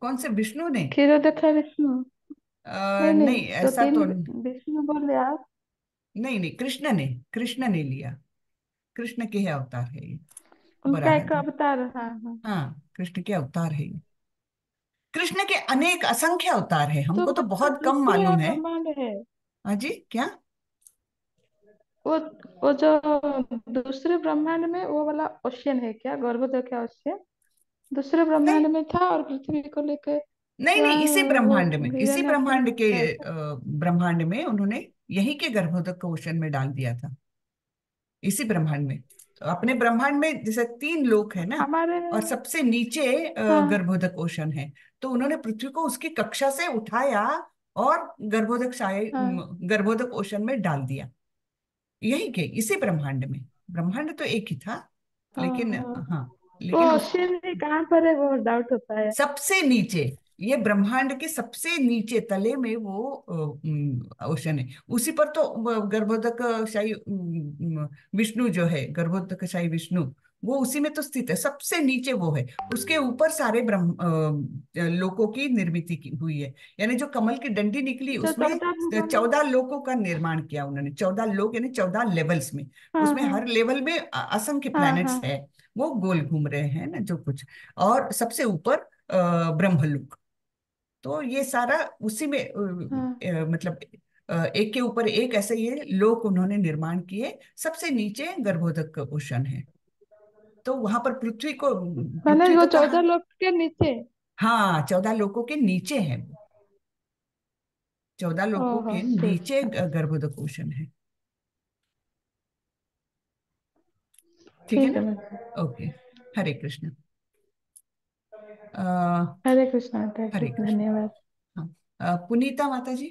कौन से विष्णु ने क्षीरोदका विष्णु नहीं नहीं, नहीं तो ऐसा तो विष्णु बोल रहे आप नहीं नहीं कृष्ण ने कृष्ण ने लिया कृष्ण के अवतार है ये उनका एक अवतार हाँ हाँ हाँ कृष्ण के अवतार है ये कृष्ण के अनेक असंख्य अवतार है हमको तो, तो बहुत कम मालूम है हाँ जी क्या वो वो जो दूसरे ब्रह्मांड में वो वाला ओशियन है क्या गर्भोदय ओशियन दूसरे ब्रह्मांड में था और पृथ्वी को लेकर नहीं नहीं इसी ब्रह्मांड में इसी ब्रह्मांड के ब्रह्मांड में उन्होंने यही के गर्भोदक को ओशन में डाल दिया था इसी ब्रह्मांड में अपने ब्रह्मांड में जैसे तीन लोक है ना हमारे और सबसे नीचे हाँ। गर्भोदक ओशन है तो उन्होंने पृथ्वी को उसकी कक्षा से उठाया और गर्भोदक शाय हाँ। गर्भोदक ओशन में डाल दिया यही के इसी ब्रह्मांड में ब्रह्मांड तो एक ही था लेकिन हाँ, हाँ लेकिन ओशन कहाँ पर है वो डाउट होता है सबसे नीचे ये ब्रह्मांड के सबसे नीचे तले में वो ओशन है उसी पर तो गर्भोदक शाही विष्णु जो है गर्भोदक शाही विष्णु वो उसी में तो स्थित है सबसे नीचे वो है उसके ऊपर सारे ब्रह्म लोकों की निर्मित हुई है यानी जो कमल की डंडी निकली तो उसमें चौदह लोकों का निर्माण किया उन्होंने चौदह लोक यानी चौदह लेवल्स में हाँ, उसमें हाँ। हर लेवल में असंख्य प्लैनेट्स हाँ, हाँ। है वो गोल घूम रहे हैं ना जो कुछ और सबसे ऊपर ब्रह्मलोक तो ये सारा उसी में हाँ. मतलब एक के ऊपर एक ऐसे ये लोक उन्होंने निर्माण किए सबसे नीचे गर्भोदक कुपोषण है तो वहां पर पृथ्वी को वो तो चौदह लोक के नीचे हाँ चौदह लोकों के नीचे है चौदह लोगों के नीचे गर्भोदक कुपोषण है ठीक है ना ओके हरे कृष्ण हरे कृष्णा हरे धन्यवाद हाँ। पुनीता माता जी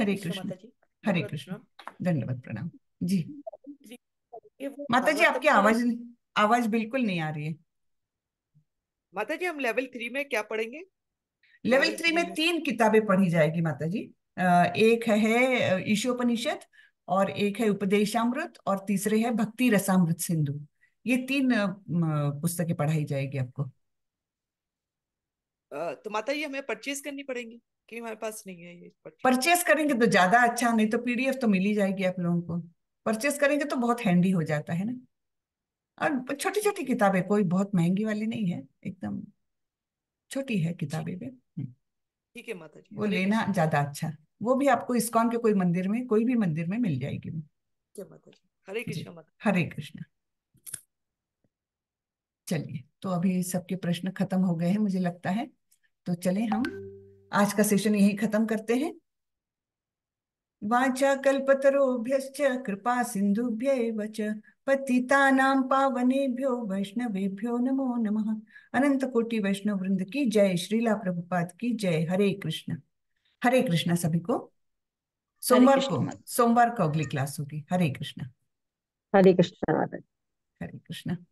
हरे कृष्ण हरे कृष्ण धन्यवाद प्रणाम जी माता जी आपकी आवाज आवाज बिल्कुल नहीं आ रही है माता जी हम लेवल थ्री में क्या पढ़ेंगे लेवल थ्री में तीन किताबें पढ़ी जाएगी माता जी एक है ईशोपनिषद और एक है उपदेशामृत और तीसरे है भक्ति रसामृत सिंधु ये तीन पुस्तकें पढ़ाई जाएगी आपको तो माता ये हमें परचेज करनी पड़ेगी कि हमारे पास नहीं है ये परचेज करेंगे तो ज्यादा अच्छा नहीं तो पीडीएफ तो मिल ही जाएगी आप लोगों को परचेज करेंगे तो बहुत हैंडी हो जाता है ना और छोटी छोटी किताबें कोई बहुत महंगी वाली नहीं है एकदम छोटी है किताबें भी हम्म। ठीक है माता जी वो लेना ज्यादा अच्छा वो भी आपको इस्कॉन के कोई मंदिर में कोई भी मंदिर में मिल जाएगी माता जी हरे कृष्ण हरे कृष्ण चलिए तो अभी सबके प्रश्न खत्म हो गए हैं मुझे लगता है तो चले हम आज का सेशन यही खत्म करते हैं वाचा कल्पतरोभ्यश्च कृपा सिंधुभ्य च पतितानां पावनेभ्यो वैष्णवेभ्यो नमो नमः अनंत कोटि वैष्णव वृंद की जय श्रीला प्रभुपाद की जय हरे कृष्ण हरे कृष्ण सभी को सोमवार को सोमवार को अगली क्लास होगी हरे कृष्ण हरे कृष्ण हरे कृष्ण